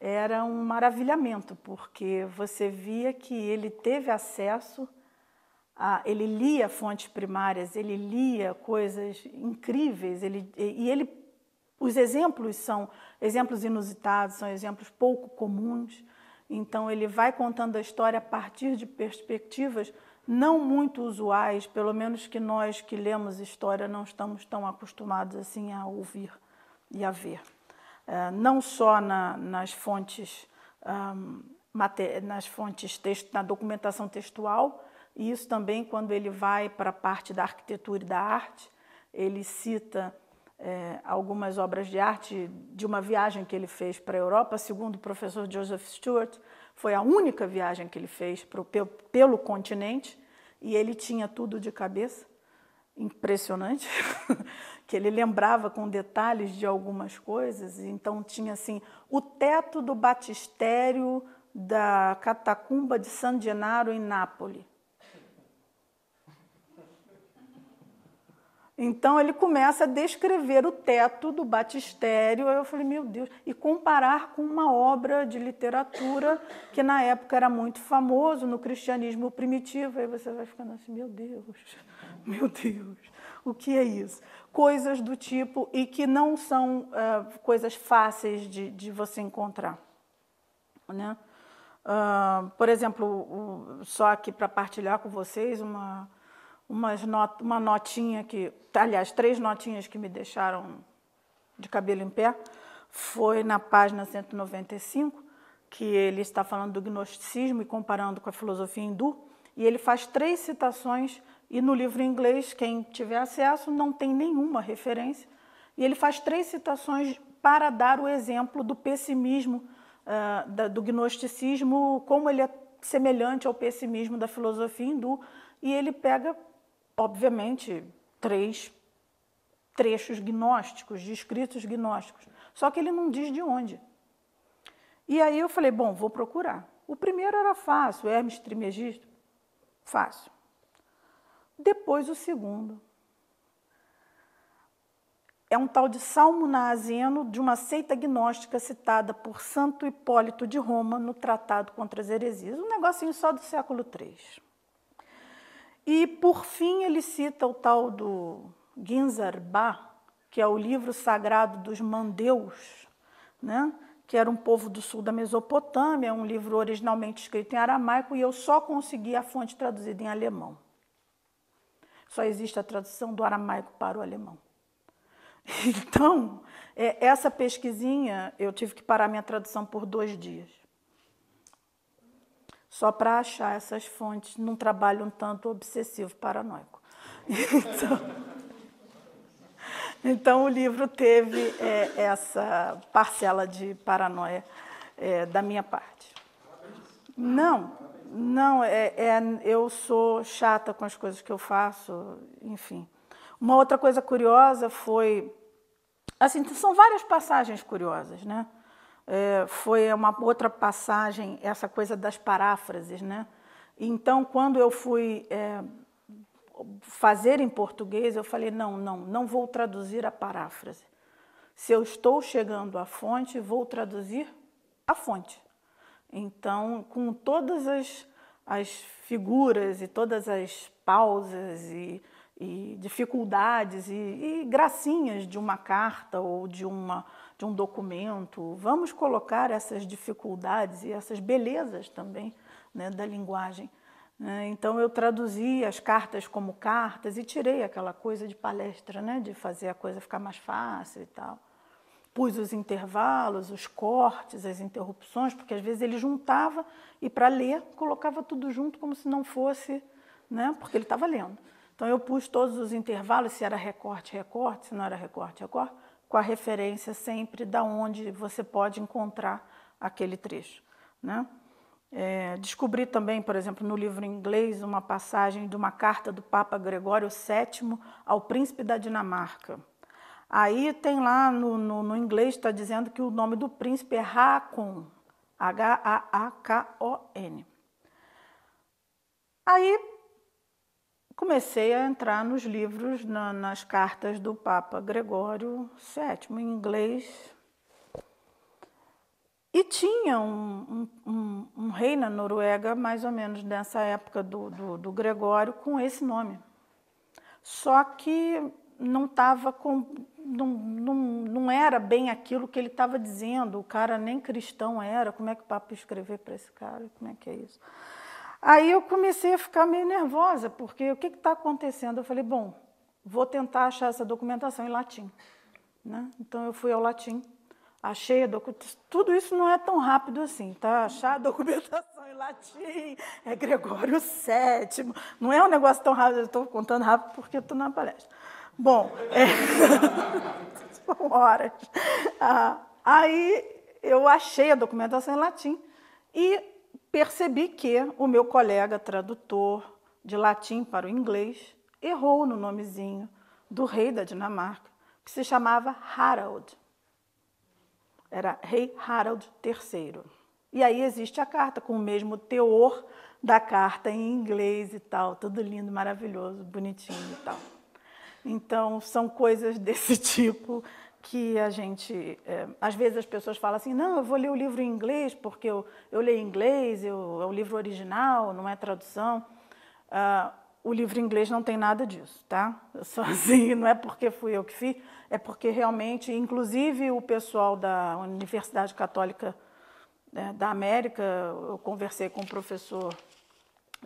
era um maravilhamento, porque você via que ele teve acesso, a, ele lia fontes primárias, ele lia coisas incríveis, ele, e ele, os exemplos são exemplos inusitados, são exemplos pouco comuns, então ele vai contando a história a partir de perspectivas não muito usuais, pelo menos que nós que lemos história não estamos tão acostumados assim a ouvir e a ver. É, não só na, nas fontes nas fontes texto, na documentação textual e isso também quando ele vai para a parte da arquitetura e da arte ele cita é, algumas obras de arte de uma viagem que ele fez para a Europa, segundo o professor Joseph Stewart, foi a única viagem que ele fez pro, pelo, pelo continente e ele tinha tudo de cabeça, impressionante. que ele lembrava com detalhes de algumas coisas. Então tinha assim o teto do batistério da catacumba de San Gennaro em Nápoles. Então ele começa a descrever o teto do batistério. Eu falei, meu Deus, e comparar com uma obra de literatura que na época era muito famoso no cristianismo primitivo. Aí você vai ficando assim, meu Deus, meu Deus, o que é isso? coisas do tipo e que não são uh, coisas fáceis de, de você encontrar. Né? Uh, por exemplo, o, só aqui para partilhar com vocês uma, umas not, uma notinha que, aliás, três notinhas que me deixaram de cabelo em pé, foi na página 195, que ele está falando do gnosticismo e comparando com a filosofia hindu, e ele faz três citações e no livro em inglês, quem tiver acesso, não tem nenhuma referência. E ele faz três citações para dar o exemplo do pessimismo, uh, da, do gnosticismo, como ele é semelhante ao pessimismo da filosofia hindu. E ele pega, obviamente, três trechos gnósticos, de escritos gnósticos. Só que ele não diz de onde. E aí eu falei, bom, vou procurar. O primeiro era fácil, Hermes Trimegisto fácil depois o segundo. É um tal de Salmo Naazeno de uma seita gnóstica citada por Santo Hipólito de Roma no Tratado contra as Heresias, um negocinho só do século III. E, por fim, ele cita o tal do Ginzarba, que é o livro sagrado dos Mandeus, né? que era um povo do sul da Mesopotâmia, um livro originalmente escrito em aramaico, e eu só consegui a fonte traduzida em alemão só existe a tradução do aramaico para o alemão. Então, é, essa pesquisinha, eu tive que parar minha tradução por dois dias. Só para achar essas fontes num trabalho um tanto obsessivo, paranoico. Então, então o livro teve é, essa parcela de paranoia é, da minha parte. Não, não, é, é, eu sou chata com as coisas que eu faço, enfim. Uma outra coisa curiosa foi. Assim, são várias passagens curiosas, né? É, foi uma outra passagem, essa coisa das paráfrases, né? Então, quando eu fui é, fazer em português, eu falei: não, não, não vou traduzir a paráfrase. Se eu estou chegando à fonte, vou traduzir a fonte. Então, com todas as, as figuras e todas as pausas e, e dificuldades e, e, gracinhas de uma carta ou de, uma, de um documento, vamos colocar essas dificuldades e essas belezas também né, da linguagem. Né? Então eu traduzi as cartas como cartas e tirei aquela coisa de palestra, né, de fazer a coisa ficar mais fácil e tal pus os intervalos, os cortes, as interrupções, porque às vezes ele juntava e para ler colocava tudo junto como se não fosse, né? Porque ele estava lendo. Então eu pus todos os intervalos, se era recorte, recorte, se não era recorte, recorte, com a referência sempre da onde você pode encontrar aquele trecho, né? É, descobri também, por exemplo, no livro inglês, uma passagem de uma carta do Papa Gregório VII ao príncipe da Dinamarca, Aí tem lá no, no, no inglês, está dizendo que o nome do príncipe é Hakon, H-A-A-K-O-N. Aí comecei a entrar nos livros, na, nas cartas do Papa Gregório VII, em inglês. E tinha um, um, um, um, rei na Noruega, mais ou menos nessa época do, do, do Gregório, com esse nome. Só que não estava com não, não, não era bem aquilo que ele estava dizendo, o cara nem cristão era, como é que o papo escrever para esse cara, como é que é isso? Aí eu comecei a ficar meio nervosa, porque o que está acontecendo? Eu falei, bom, vou tentar achar essa documentação em latim. Né? Então eu fui ao latim, achei a documentação. Tudo isso não é tão rápido assim, tá? Achar a documentação em latim é Gregório VII, não é um negócio tão rápido, eu estou contando rápido porque estou na palestra. Bom, é... horas. Ah, aí eu achei a documentação em latim e percebi que o meu colega tradutor de latim para o inglês errou no nomezinho do rei da Dinamarca, que se chamava Harald. Era rei Harald III. E aí existe a carta com o mesmo teor da carta em inglês e tal, tudo lindo, maravilhoso, bonitinho e tal. Então, são coisas desse tipo que a gente. É, às vezes as pessoas falam assim: não, eu vou ler o livro em inglês, porque eu, eu leio em inglês, eu, é o livro original, não é tradução. Ah, o livro em inglês não tem nada disso, tá? Eu sou assim, não é porque fui eu que fiz, é porque realmente, inclusive o pessoal da Universidade Católica né, da América, eu conversei com o professor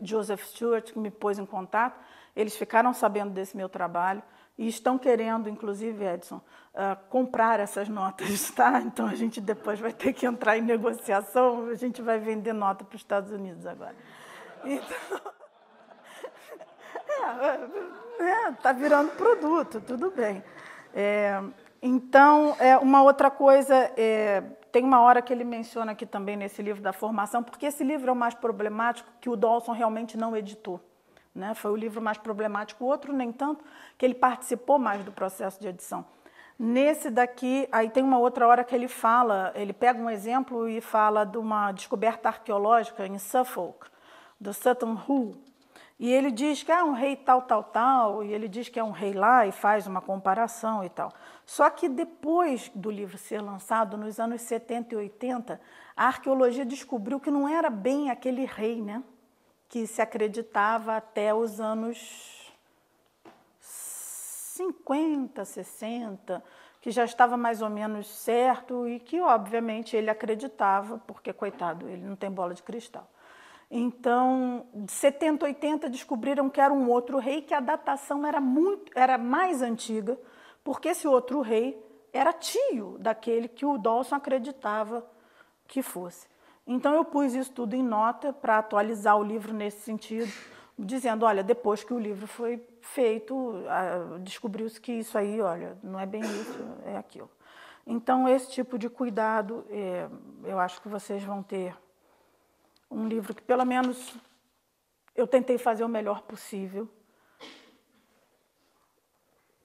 Joseph Stewart, que me pôs em contato eles ficaram sabendo desse meu trabalho e estão querendo, inclusive, Edson, uh, comprar essas notas, tá? Então a gente depois vai ter que entrar em negociação, a gente vai vender nota para os Estados Unidos agora. Então. é, é, é tá virando produto, tudo bem. É, então, é, uma outra coisa, é, tem uma hora que ele menciona aqui também nesse livro da formação, porque esse livro é o mais problemático que o Dawson realmente não editou. Né? Foi o livro mais problemático, o outro nem tanto, que ele participou mais do processo de edição. Nesse daqui, aí tem uma outra hora que ele fala, ele pega um exemplo e fala de uma descoberta arqueológica em Suffolk, do Sutton Hoo. E ele diz que é um rei tal, tal, tal, e ele diz que é um rei lá e faz uma comparação e tal. Só que depois do livro ser lançado, nos anos 70 e 80, a arqueologia descobriu que não era bem aquele rei, né? que se acreditava até os anos 50, 60, que já estava mais ou menos certo e que, obviamente, ele acreditava, porque, coitado, ele não tem bola de cristal. Então, de 70, 80 descobriram que era um outro rei, que a datação era muito, era mais antiga, porque esse outro rei era tio daquele que o Dawson acreditava que fosse. Então eu pus isso tudo em nota para atualizar o livro nesse sentido, dizendo, olha, depois que o livro foi feito, descobriu-se que isso aí, olha, não é bem isso, é aquilo. Então esse tipo de cuidado, é, eu acho que vocês vão ter um livro que pelo menos eu tentei fazer o melhor possível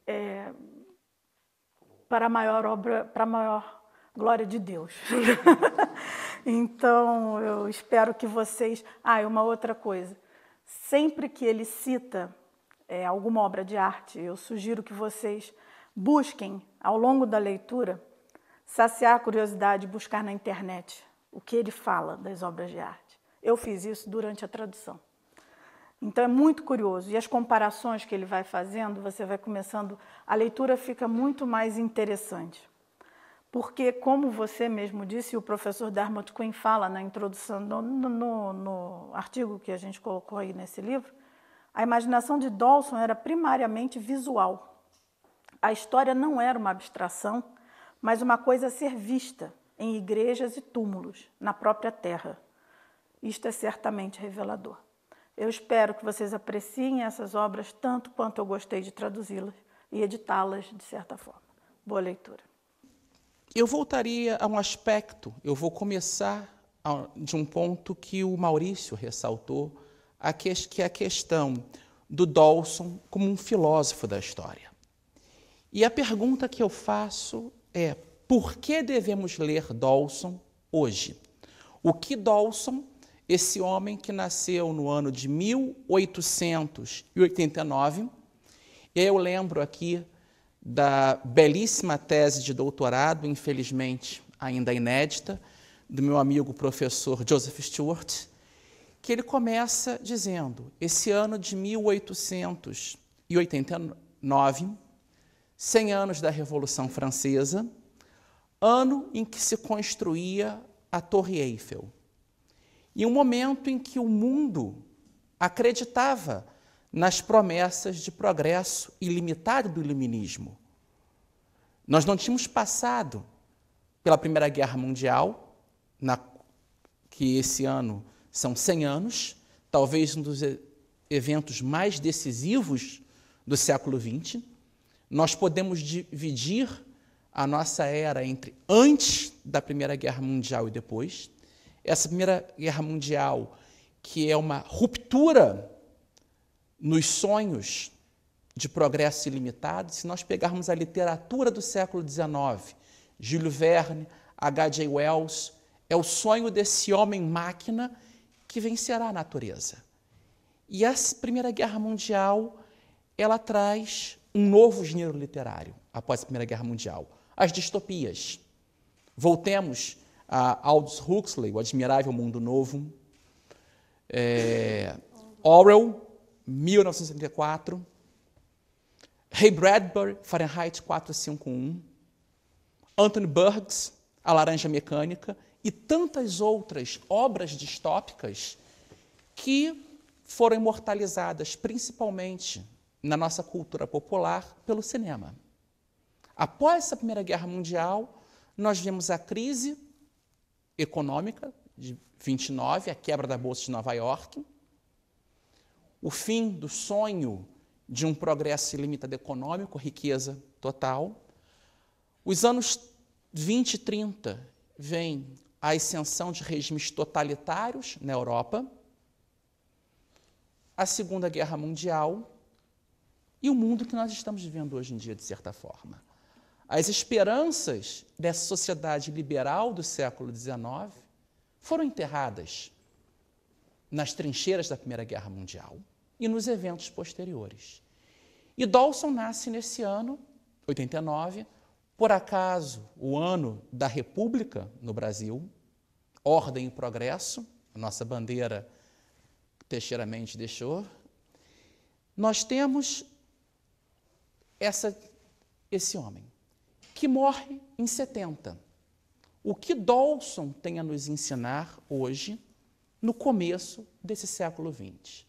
é, para a maior obra, para a maior glória de Deus. Então, eu espero que vocês. Ah, e uma outra coisa. Sempre que ele cita é, alguma obra de arte, eu sugiro que vocês busquem, ao longo da leitura, saciar a curiosidade e buscar na internet o que ele fala das obras de arte. Eu fiz isso durante a tradução. Então é muito curioso. E as comparações que ele vai fazendo, você vai começando, a leitura fica muito mais interessante porque, como você mesmo disse, o professor Dermot Quinn fala na introdução, no, no, no artigo que a gente colocou aí nesse livro, a imaginação de Dawson era primariamente visual. A história não era uma abstração, mas uma coisa a ser vista em igrejas e túmulos, na própria terra. Isto é certamente revelador. Eu espero que vocês apreciem essas obras tanto quanto eu gostei de traduzi-las e editá-las de certa forma. Boa leitura eu voltaria a um aspecto, eu vou começar de um ponto que o Maurício ressaltou, a que, é a questão do Dawson como um filósofo da história. E a pergunta que eu faço é: por que devemos ler Dawson hoje? O que Dawson, esse homem que nasceu no ano de 1889, e eu lembro aqui da belíssima tese de doutorado, infelizmente ainda inédita, do meu amigo professor Joseph Stewart, que ele começa dizendo: esse ano de 1889, 100 anos da Revolução Francesa, ano em que se construía a Torre Eiffel, e um momento em que o mundo acreditava nas promessas de progresso ilimitado do iluminismo. Nós não tínhamos passado pela Primeira Guerra Mundial, na, que esse ano são 100 anos, talvez um dos eventos mais decisivos do século XX. Nós podemos dividir a nossa era entre antes da Primeira Guerra Mundial e depois. Essa Primeira Guerra Mundial, que é uma ruptura nos sonhos de progresso ilimitado, se nós pegarmos a literatura do século XIX, Júlio Verne, H.J. Wells, é o sonho desse homem-máquina que vencerá a natureza. E a Primeira Guerra Mundial, ela traz um novo gênero literário após a Primeira Guerra Mundial, as distopias. Voltemos a Aldous Huxley, O Admirável Mundo Novo, é, Orwell, 1974. Ray Bradbury, Fahrenheit 451. Anthony Burgess, A Laranja Mecânica. E tantas outras obras distópicas que foram imortalizadas principalmente na nossa cultura popular pelo cinema. Após a Primeira Guerra Mundial, nós vimos a crise econômica de 29, a quebra da bolsa de Nova York, o fim do sonho de um progresso ilimitado econômico, riqueza total. Os anos 20 e 30 vem a ascensão de regimes totalitários na Europa, a Segunda Guerra Mundial e o mundo que nós estamos vivendo hoje em dia, de certa forma. As esperanças dessa sociedade liberal do século XIX foram enterradas nas trincheiras da Primeira Guerra Mundial e nos eventos posteriores. E Dawson nasce nesse ano, 89, por acaso o ano da República no Brasil, ordem e progresso, a nossa bandeira Teixeira Mendes deixou. Nós temos essa, esse homem que morre em 70. O que Dawson tem a nos ensinar hoje, no começo desse século XX?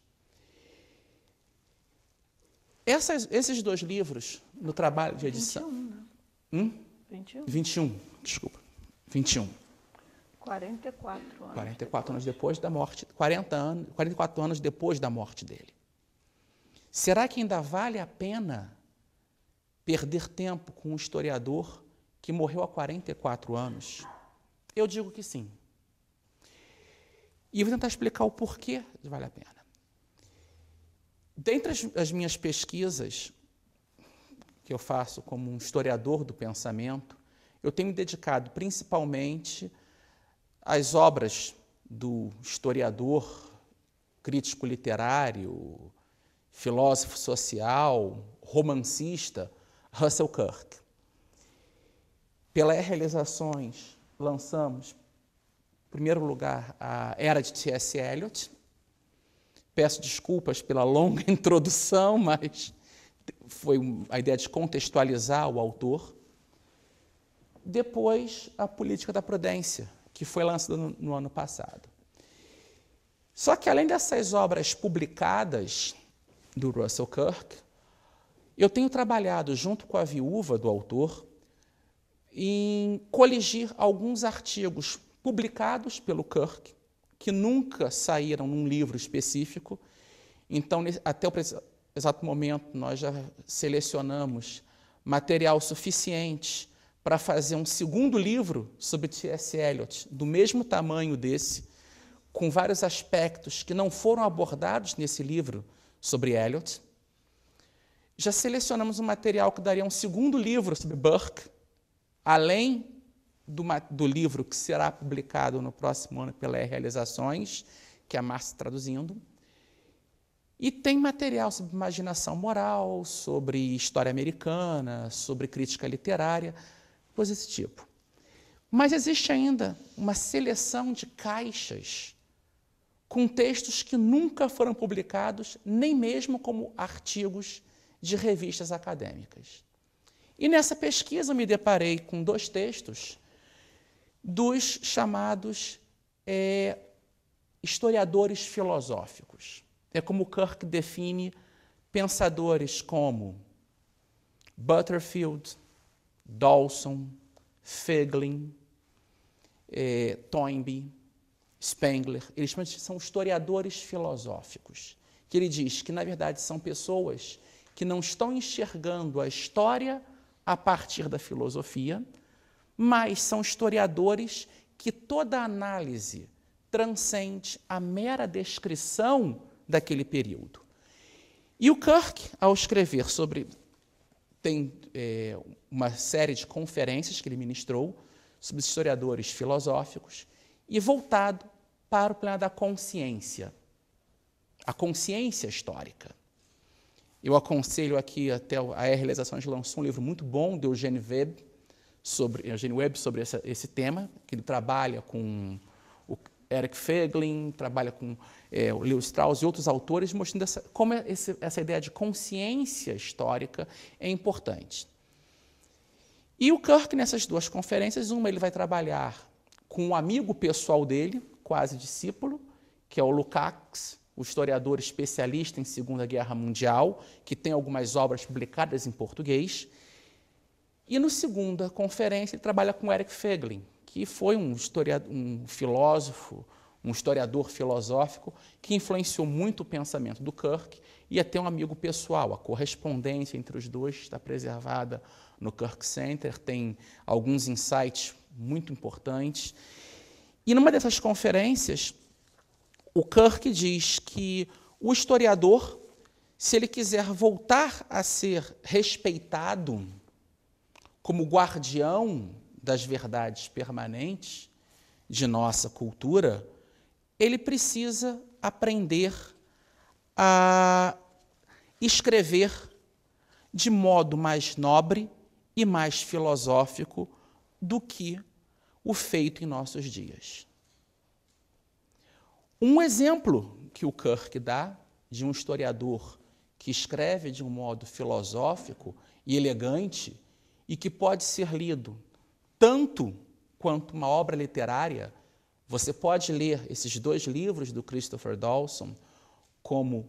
Essas, esses dois livros, no trabalho de edição. 21, né? Hum? 21. 21, desculpa. 21. 44 anos. 44 depois. anos depois da morte. 40 anos, 44 anos depois da morte dele. Será que ainda vale a pena perder tempo com um historiador que morreu há 44 anos? Eu digo que sim. E eu vou tentar explicar o porquê vale a pena. Dentre as, as minhas pesquisas, que eu faço como um historiador do pensamento, eu tenho me dedicado principalmente às obras do historiador, crítico literário, filósofo social, romancista Russell Kirk. Pela Realizações, lançamos, em primeiro lugar, a Era de T.S. Eliot, Peço desculpas pela longa introdução, mas foi a ideia de contextualizar o autor. Depois, a política da prudência, que foi lançada no, no ano passado. Só que, além dessas obras publicadas do Russell Kirk, eu tenho trabalhado junto com a viúva do autor em coligir alguns artigos publicados pelo Kirk que nunca saíram num livro específico. Então, até o exato momento, nós já selecionamos material suficiente para fazer um segundo livro sobre T.S. Eliot, do mesmo tamanho desse, com vários aspectos que não foram abordados nesse livro sobre Eliot. Já selecionamos um material que daria um segundo livro sobre Burke, além do, do livro que será publicado no próximo ano pela Realizações, que é a Márcia traduzindo. E tem material sobre imaginação moral, sobre história americana, sobre crítica literária, coisas desse tipo. Mas existe ainda uma seleção de caixas com textos que nunca foram publicados, nem mesmo como artigos de revistas acadêmicas. E nessa pesquisa me deparei com dois textos dos chamados é, historiadores filosóficos. É como Kirk define pensadores como Butterfield, Dawson, Feglin, é, Toynbee, Spengler. Eles são historiadores filosóficos, que ele diz que, na verdade, são pessoas que não estão enxergando a história a partir da filosofia, mas são historiadores que toda análise transcende a mera descrição daquele período. E o Kirk, ao escrever sobre. tem é, uma série de conferências que ele ministrou sobre historiadores filosóficos e voltado para o plano da consciência, a consciência histórica. Eu aconselho aqui até a realização de lançou um livro muito bom de Eugene Weber sobre a Eugênio Webb sobre essa, esse tema, que ele trabalha com o Eric Feglin, trabalha com é, o Leo Strauss e outros autores, mostrando essa, como é esse, essa ideia de consciência histórica é importante. E o Kirk, nessas duas conferências, uma ele vai trabalhar com um amigo pessoal dele, quase discípulo, que é o Lukács, o historiador especialista em Segunda Guerra Mundial, que tem algumas obras publicadas em português, e no segunda conferência ele trabalha com Eric Feglin, que foi um, um filósofo, um historiador filosófico que influenciou muito o pensamento do Kirk e até um amigo pessoal. A correspondência entre os dois está preservada no Kirk Center, tem alguns insights muito importantes. E numa dessas conferências, o Kirk diz que o historiador, se ele quiser voltar a ser respeitado, como guardião das verdades permanentes de nossa cultura, ele precisa aprender a escrever de modo mais nobre e mais filosófico do que o feito em nossos dias. Um exemplo que o Kirk dá de um historiador que escreve de um modo filosófico e elegante e que pode ser lido tanto quanto uma obra literária. Você pode ler esses dois livros do Christopher Dawson como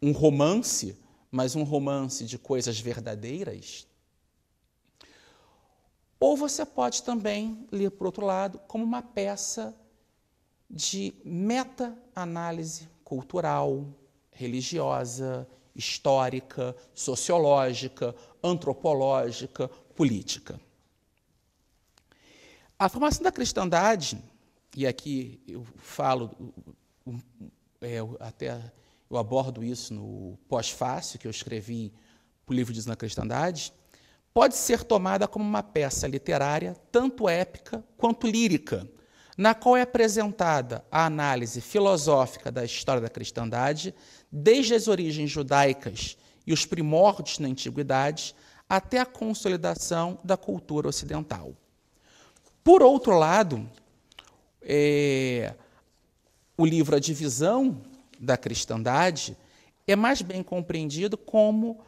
um romance, mas um romance de coisas verdadeiras. Ou você pode também ler, por outro lado, como uma peça de meta-análise cultural, religiosa, histórica, sociológica, antropológica, política. A formação da cristandade, e aqui eu falo, é, até eu abordo isso no pós-fácil que eu escrevi para o livro Diz na Cristandade, pode ser tomada como uma peça literária, tanto épica quanto lírica, na qual é apresentada a análise filosófica da história da cristandade, desde as origens judaicas e os primórdios na antiguidade, até a consolidação da cultura ocidental. Por outro lado, é, o livro A Divisão da Cristandade é mais bem compreendido como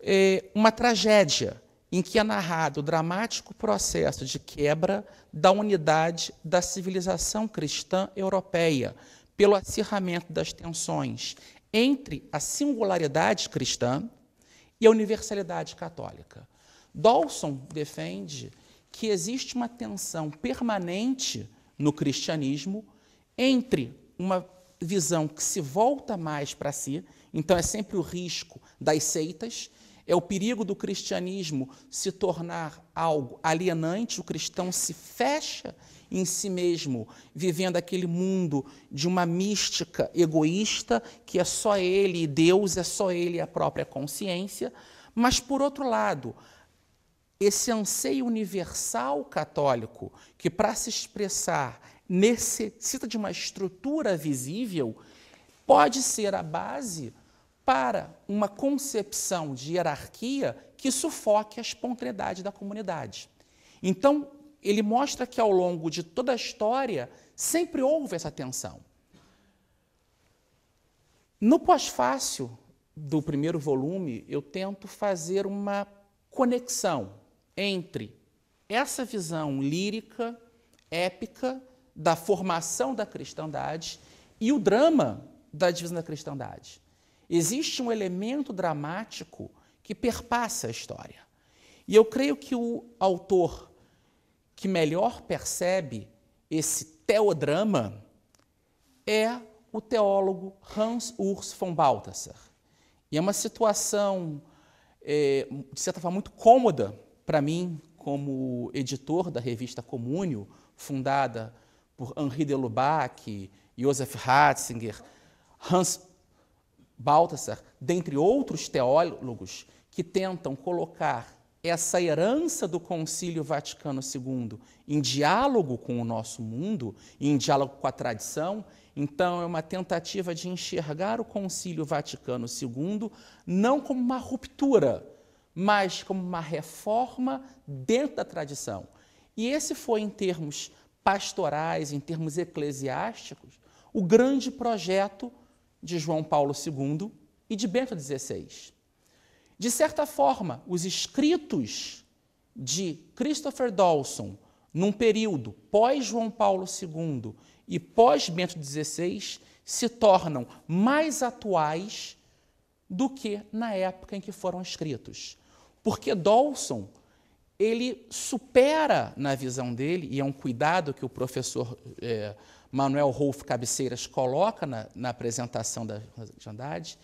é, uma tragédia em que é narrado o dramático processo de quebra da unidade da civilização cristã europeia pelo acirramento das tensões entre a singularidade cristã, e a universalidade católica. Dawson defende que existe uma tensão permanente no cristianismo entre uma visão que se volta mais para si, então é sempre o risco das seitas, é o perigo do cristianismo se tornar algo alienante, o cristão se fecha em si mesmo, vivendo aquele mundo de uma mística egoísta, que é só ele e Deus, é só ele e a própria consciência. Mas, por outro lado, esse anseio universal católico, que para se expressar necessita de uma estrutura visível, pode ser a base para uma concepção de hierarquia que sufoque a espontaneidade da comunidade. Então, ele mostra que ao longo de toda a história sempre houve essa tensão. No pós-fácil do primeiro volume, eu tento fazer uma conexão entre essa visão lírica, épica, da formação da cristandade e o drama da divisão da cristandade. Existe um elemento dramático que perpassa a história. E eu creio que o autor que melhor percebe esse teodrama é o teólogo Hans Urs von Balthasar. E é uma situação, é, de certa forma, muito cômoda para mim, como editor da revista Comúnio, fundada por Henri de Lubac, Josef Ratzinger, Hans Balthasar, dentre outros teólogos que tentam colocar essa herança do Concílio Vaticano II em diálogo com o nosso mundo, em diálogo com a tradição, então é uma tentativa de enxergar o Concílio Vaticano II não como uma ruptura, mas como uma reforma dentro da tradição. E esse foi, em termos pastorais, em termos eclesiásticos, o grande projeto de João Paulo II e de Bento XVI. De certa forma, os escritos de Christopher Dawson, num período pós João Paulo II e pós Bento XVI, se tornam mais atuais do que na época em que foram escritos. Porque Dawson, ele supera na visão dele, e é um cuidado que o professor é, Manuel Rolf Cabeceiras coloca na, na apresentação da Jandade,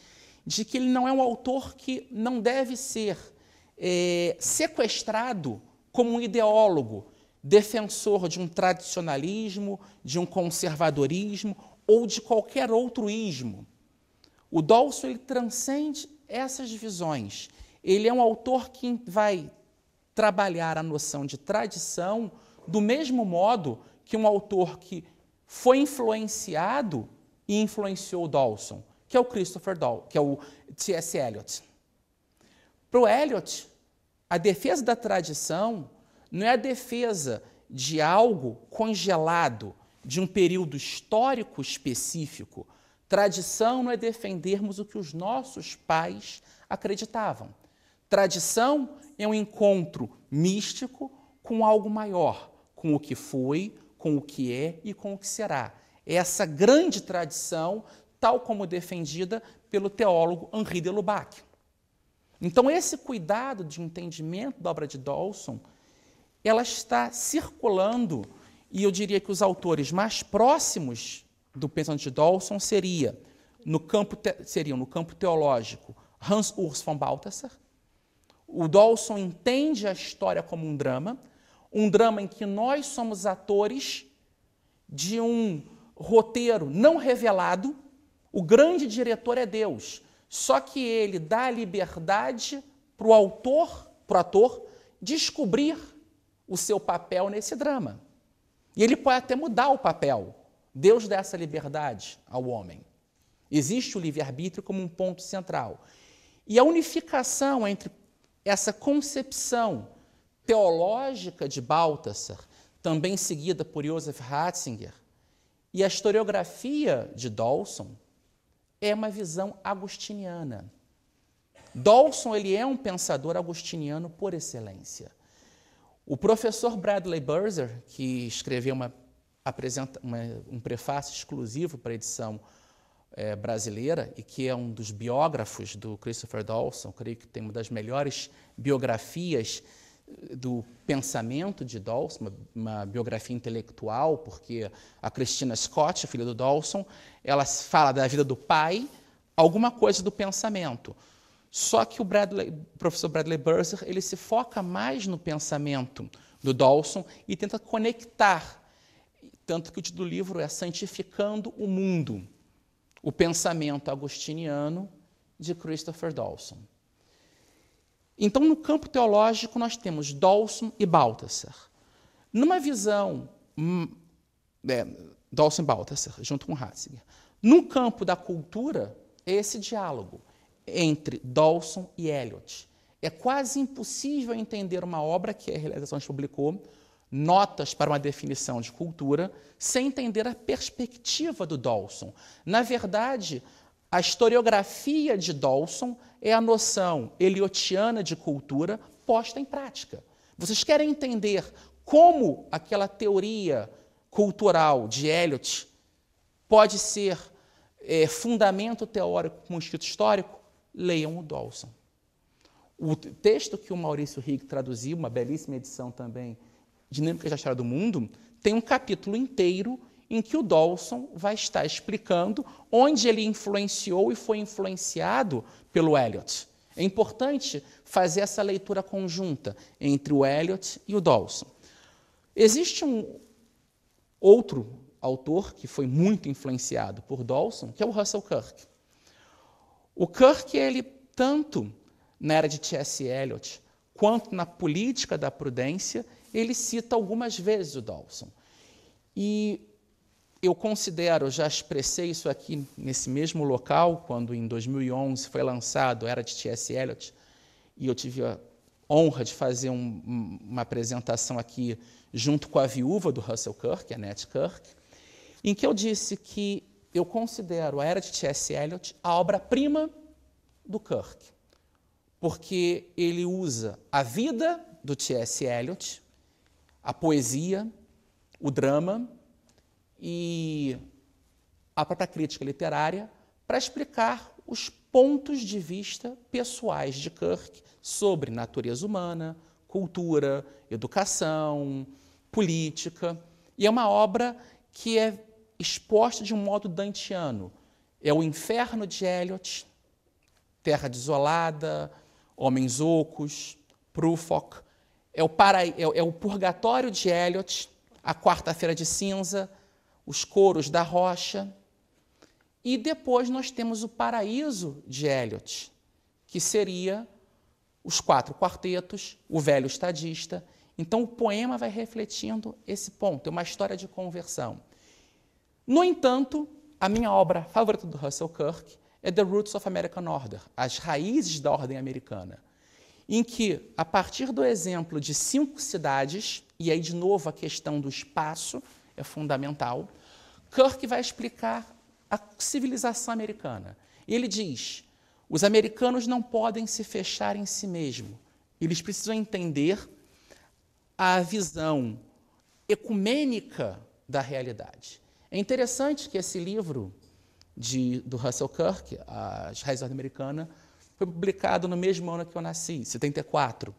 de que ele não é um autor que não deve ser é, sequestrado como um ideólogo, defensor de um tradicionalismo, de um conservadorismo ou de qualquer outro ismo. O Dawson ele transcende essas divisões. Ele é um autor que vai trabalhar a noção de tradição do mesmo modo que um autor que foi influenciado e influenciou Dawson que é o Christopher Doll, que é o T.S. Eliot. Para o Eliot, a defesa da tradição não é a defesa de algo congelado, de um período histórico específico. Tradição não é defendermos o que os nossos pais acreditavam. Tradição é um encontro místico com algo maior, com o que foi, com o que é e com o que será. É essa grande tradição tal como defendida pelo teólogo Henri de Lubac. Então, esse cuidado de entendimento da obra de Dawson, ela está circulando, e eu diria que os autores mais próximos do pensamento de Dawson seria no campo seriam no campo teológico Hans Urs von Balthasar. O Dawson entende a história como um drama, um drama em que nós somos atores de um roteiro não revelado, o grande diretor é Deus, só que ele dá a liberdade para o autor, para o ator, descobrir o seu papel nesse drama. E ele pode até mudar o papel. Deus dá essa liberdade ao homem. Existe o livre-arbítrio como um ponto central. E a unificação entre essa concepção teológica de Balthasar, também seguida por Joseph Ratzinger, e a historiografia de Dawson, é uma visão agostiniana. Dawson ele é um pensador agostiniano por excelência. O professor Bradley Burzer, que escreveu uma, uma, um prefácio exclusivo para a edição é, brasileira e que é um dos biógrafos do Christopher Dawson, creio que tem uma das melhores biografias eh, do pensamento de Dawson, uma, uma biografia intelectual, porque a Christina Scott, filha do Dawson, ela fala da vida do pai, alguma coisa do pensamento. Só que o, Bradley, o professor Bradley Burser ele se foca mais no pensamento do Dawson e tenta conectar. Tanto que o título do livro é Santificando o Mundo, o pensamento agostiniano de Christopher Dawson. Então, no campo teológico, nós temos Dawson e Balthasar. Numa visão hum, é, Dawson Balthasar, junto com Ratzinger. No campo da cultura, esse diálogo entre Dawson e Eliot. É quase impossível entender uma obra que a Realizações publicou, Notas para uma Definição de Cultura, sem entender a perspectiva do Dawson. Na verdade, a historiografia de Dawson é a noção eliotiana de cultura posta em prática. Vocês querem entender como aquela teoria cultural de Eliot pode ser é, fundamento teórico com o escrito histórico, leiam o Dawson. O texto que o Maurício Rigg traduziu, uma belíssima edição também, Dinâmica da História do Mundo, tem um capítulo inteiro em que o Dawson vai estar explicando onde ele influenciou e foi influenciado pelo Eliot. É importante fazer essa leitura conjunta entre o Eliot e o Dawson. Existe um, Outro autor que foi muito influenciado por Dawson, que é o Russell Kirk. O Kirk, ele tanto na era de T.S. Eliot, quanto na política da prudência, ele cita algumas vezes o Dawson. E eu considero, já expressei isso aqui nesse mesmo local, quando em 2011 foi lançado Era de T.S. Eliot, e eu tive a honra de fazer um, uma apresentação aqui junto com a viúva do Russell Kirk, a Annette Kirk, em que eu disse que eu considero a Era de T.S. Eliot a obra-prima do Kirk, porque ele usa a vida do T.S. Eliot, a poesia, o drama e a própria crítica literária para explicar os pontos de vista pessoais de Kirk sobre natureza humana, cultura, educação, política. E é uma obra que é exposta de um modo dantiano. É o inferno de Eliot, terra desolada, homens ocos, Prufrock. É o, para... é o é purgatório de Eliot, a quarta-feira de cinza, os coros da rocha. E depois nós temos o paraíso de Eliot, que seria os quatro quartetos, o velho estadista. Então, o poema vai refletindo esse ponto, é uma história de conversão. No entanto, a minha obra favorita do Russell Kirk é The Roots of American Order, As Raízes da Ordem Americana, em que, a partir do exemplo de cinco cidades, e aí de novo a questão do espaço é fundamental, Kirk vai explicar a civilização americana. Ele diz: os americanos não podem se fechar em si mesmo. Eles precisam entender a visão ecumênica da realidade. É interessante que esse livro de, do Russell Kirk, As Raízes Norte-Americana, foi publicado no mesmo ano que eu nasci, 74,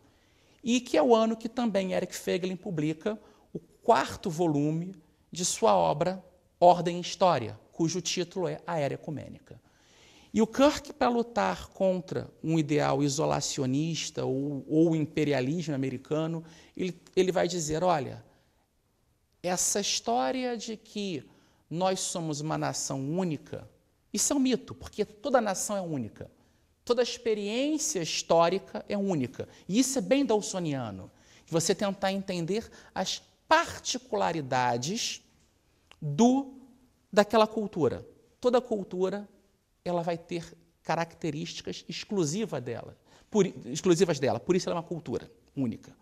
e que é o ano que também Eric Feiglin publica o quarto volume de sua obra Ordem e História, cujo título é A Era Ecumênica. E o Kirk, para lutar contra um ideal isolacionista ou, ou imperialismo americano, ele, ele vai dizer: olha, essa história de que nós somos uma nação única, isso é um mito, porque toda nação é única. Toda experiência histórica é única. E isso é bem dawsoniano. Você tentar entender as particularidades do daquela cultura. Toda cultura ela vai ter características exclusiva dela, por, exclusivas dela. Por isso ela é uma cultura única.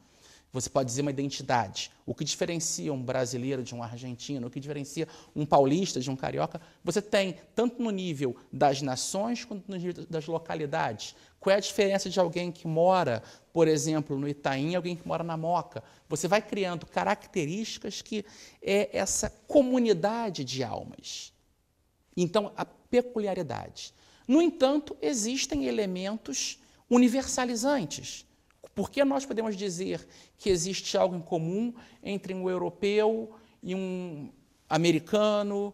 Você pode dizer uma identidade. O que diferencia um brasileiro de um argentino, o que diferencia um paulista de um carioca, você tem tanto no nível das nações quanto no nível das localidades. Qual é a diferença de alguém que mora, por exemplo, no Itaim e alguém que mora na Moca? Você vai criando características que é essa comunidade de almas. Então, a peculiaridades. No entanto, existem elementos universalizantes. Por que nós podemos dizer que existe algo em comum entre um europeu e um americano,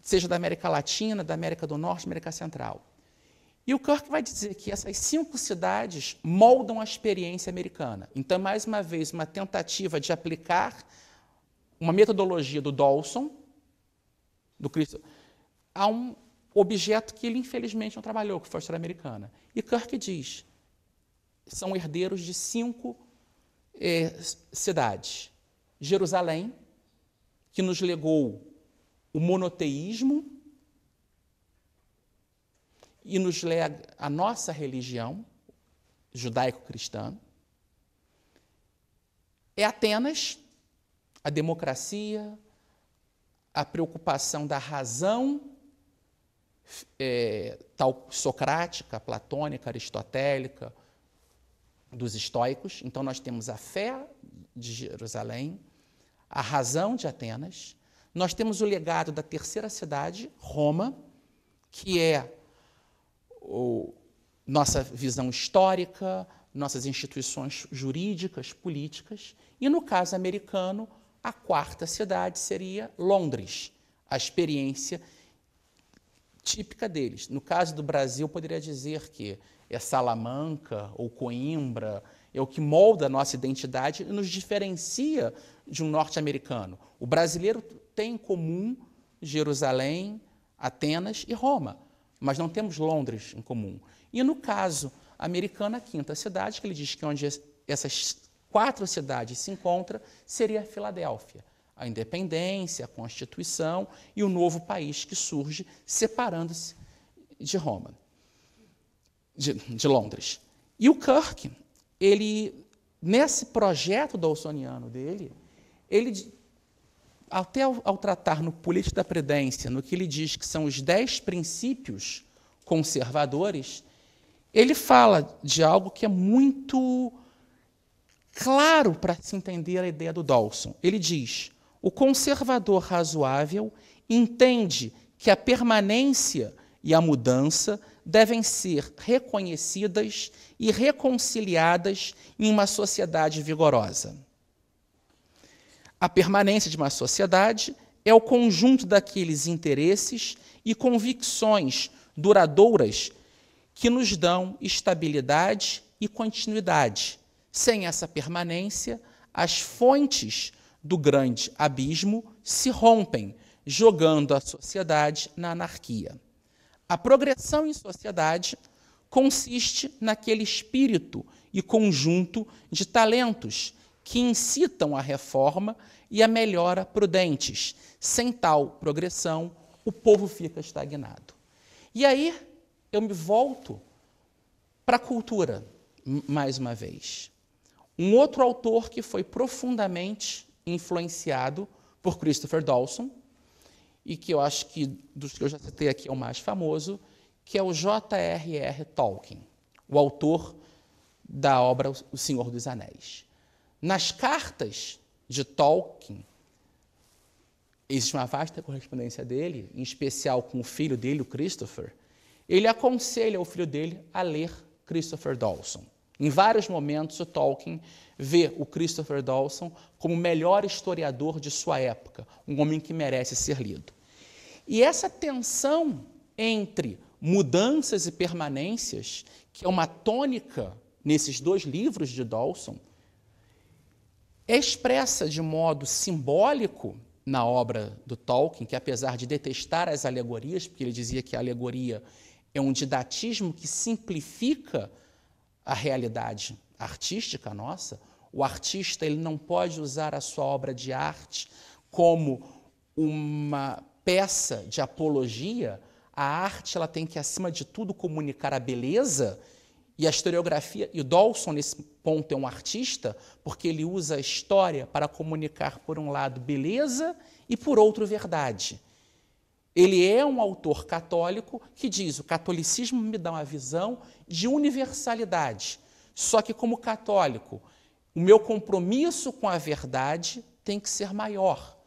seja da América Latina, da América do Norte, América Central? E o Kirk vai dizer que essas cinco cidades moldam a experiência americana. Então, mais uma vez, uma tentativa de aplicar uma metodologia do Dawson, do Cristo, a um objeto que ele infelizmente não trabalhou, que foi a história americana. E Kirk diz: são herdeiros de cinco eh, cidades. Jerusalém, que nos legou o monoteísmo e nos lega a nossa religião judaico-cristã. É Atenas, a democracia, a preocupação da razão é, tal socrática, platônica, aristotélica, dos estoicos. Então, nós temos a fé de Jerusalém, a razão de Atenas, nós temos o legado da terceira cidade, Roma, que é o, nossa visão histórica, nossas instituições jurídicas, políticas, e no caso americano, a quarta cidade seria Londres, a experiência típica deles. No caso do Brasil, poderia dizer que é Salamanca ou Coimbra, é o que molda a nossa identidade e nos diferencia de um norte-americano. O brasileiro tem em comum Jerusalém, Atenas e Roma, mas não temos Londres em comum. E no caso americano, a quinta cidade, que ele diz que é onde essas quatro cidades se encontram, seria Filadélfia a independência, a Constituição e o novo país que surge, separando-se de Roma, de, de, Londres. E o Kirk, ele, nesse projeto dawsoniano dele, ele, até ao, ao tratar no Político da Predência, no que ele diz que são os dez princípios conservadores, ele fala de algo que é muito claro para se entender a ideia do Dawson. Ele diz: o conservador razoável entende que a permanência e a mudança devem ser reconhecidas e reconciliadas em uma sociedade vigorosa. A permanência de uma sociedade é o conjunto daqueles interesses e convicções duradouras que nos dão estabilidade e continuidade. Sem essa permanência, as fontes do grande abismo se rompem, jogando a sociedade na anarquia. A progressão em sociedade consiste naquele espírito e conjunto de talentos que incitam a reforma e a melhora prudentes. Sem tal progressão, o povo fica estagnado. E aí eu me volto para a cultura, mais uma vez. Um outro autor que foi profundamente influenciado por Christopher Dawson, e que eu acho que, dos que eu já citei aqui, é o mais famoso, que é o J.R.R. Tolkien, o autor da obra O Senhor dos Anéis. Nas cartas de Tolkien, existe uma vasta correspondência dele, em especial com o filho dele, o Christopher, ele aconselha o filho dele a ler Christopher Dawson. Em vários momentos, o Tolkien vê o Christopher Dawson como o melhor historiador de sua época, um homem que merece ser lido. E essa tensão entre mudanças e permanências, que é uma tônica nesses dois livros de Dawson, é expressa de modo simbólico na obra do Tolkien, que apesar de detestar as alegorias, porque ele dizia que a alegoria é um didatismo que simplifica a realidade artística nossa, o artista ele não pode usar a sua obra de arte como uma peça de apologia. A arte ela tem que acima de tudo comunicar a beleza e a historiografia. E o Dawson nesse ponto é um artista porque ele usa a história para comunicar por um lado beleza e por outro verdade. Ele é um autor católico que diz: o catolicismo me dá uma visão de universalidade. Só que, como católico, o meu compromisso com a verdade tem que ser maior.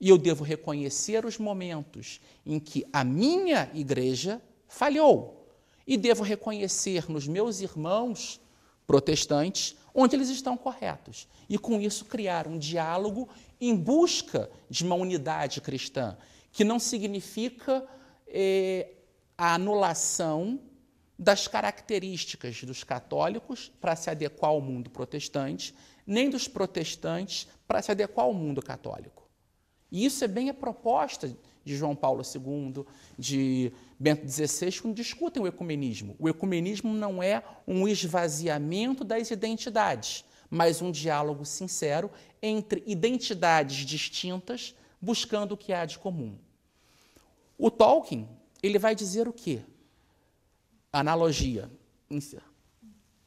E eu devo reconhecer os momentos em que a minha igreja falhou. E devo reconhecer nos meus irmãos protestantes onde eles estão corretos. E com isso criar um diálogo em busca de uma unidade cristã, que não significa eh, a anulação das características dos católicos para se adequar ao mundo protestante, nem dos protestantes para se adequar ao mundo católico. E isso é bem a proposta de João Paulo II, de Bento XVI, quando discutem o ecumenismo. O ecumenismo não é um esvaziamento das identidades, mas um diálogo sincero entre identidades distintas, buscando o que há de comum. O Tolkien, ele vai dizer o quê? Analogia.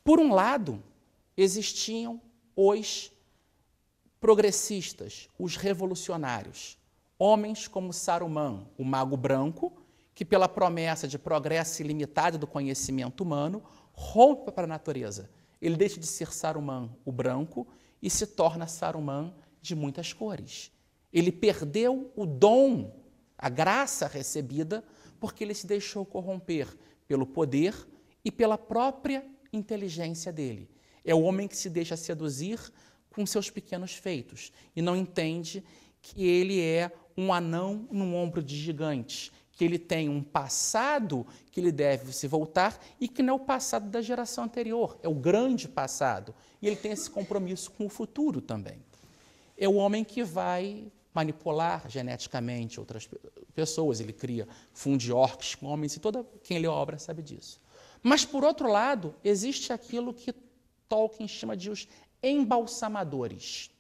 Por um lado, existiam os progressistas, os revolucionários, homens como Saruman, o mago branco, que pela promessa de progresso ilimitado do conhecimento humano, rompe para a natureza. Ele deixa de ser Saruman, o branco, e se torna Saruman de muitas cores. Ele perdeu o dom a graça recebida, porque ele se deixou corromper pelo poder e pela própria inteligência dele. É o homem que se deixa seduzir com seus pequenos feitos e não entende que ele é um anão num ombro de gigantes, que ele tem um passado que ele deve se voltar e que não é o passado da geração anterior, é o grande passado. E ele tem esse compromisso com o futuro também. É o homem que vai manipular geneticamente outras pessoas, ele cria fundiorques com homens, e toda quem lê a obra sabe disso. Mas, por outro lado, existe aquilo que Tolkien chama de os embalsamadores.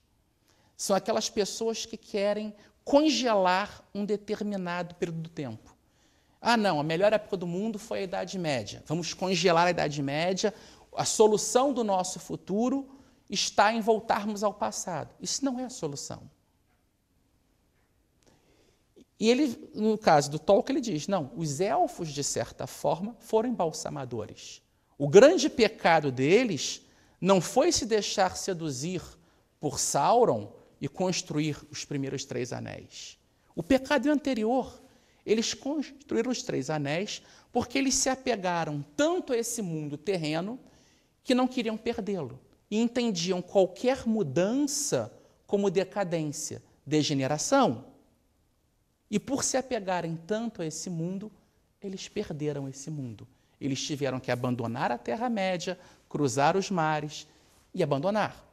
São aquelas pessoas que querem congelar um determinado período do tempo. Ah, não, a melhor época do mundo foi a Idade Média. Vamos congelar a Idade Média. A solução do nosso futuro está em voltarmos ao passado. Isso não é a solução. E ele, no caso do Tolkien, ele diz: não, os elfos, de certa forma, foram embalsamadores. O grande pecado deles não foi se deixar seduzir por Sauron e construir os primeiros três anéis. O pecado anterior. Eles construíram os três anéis porque eles se apegaram tanto a esse mundo terreno que não queriam perdê-lo e entendiam qualquer mudança como decadência, degeneração. E por se apegarem tanto a esse mundo, eles perderam esse mundo. Eles tiveram que abandonar a Terra-média, cruzar os mares e abandonar.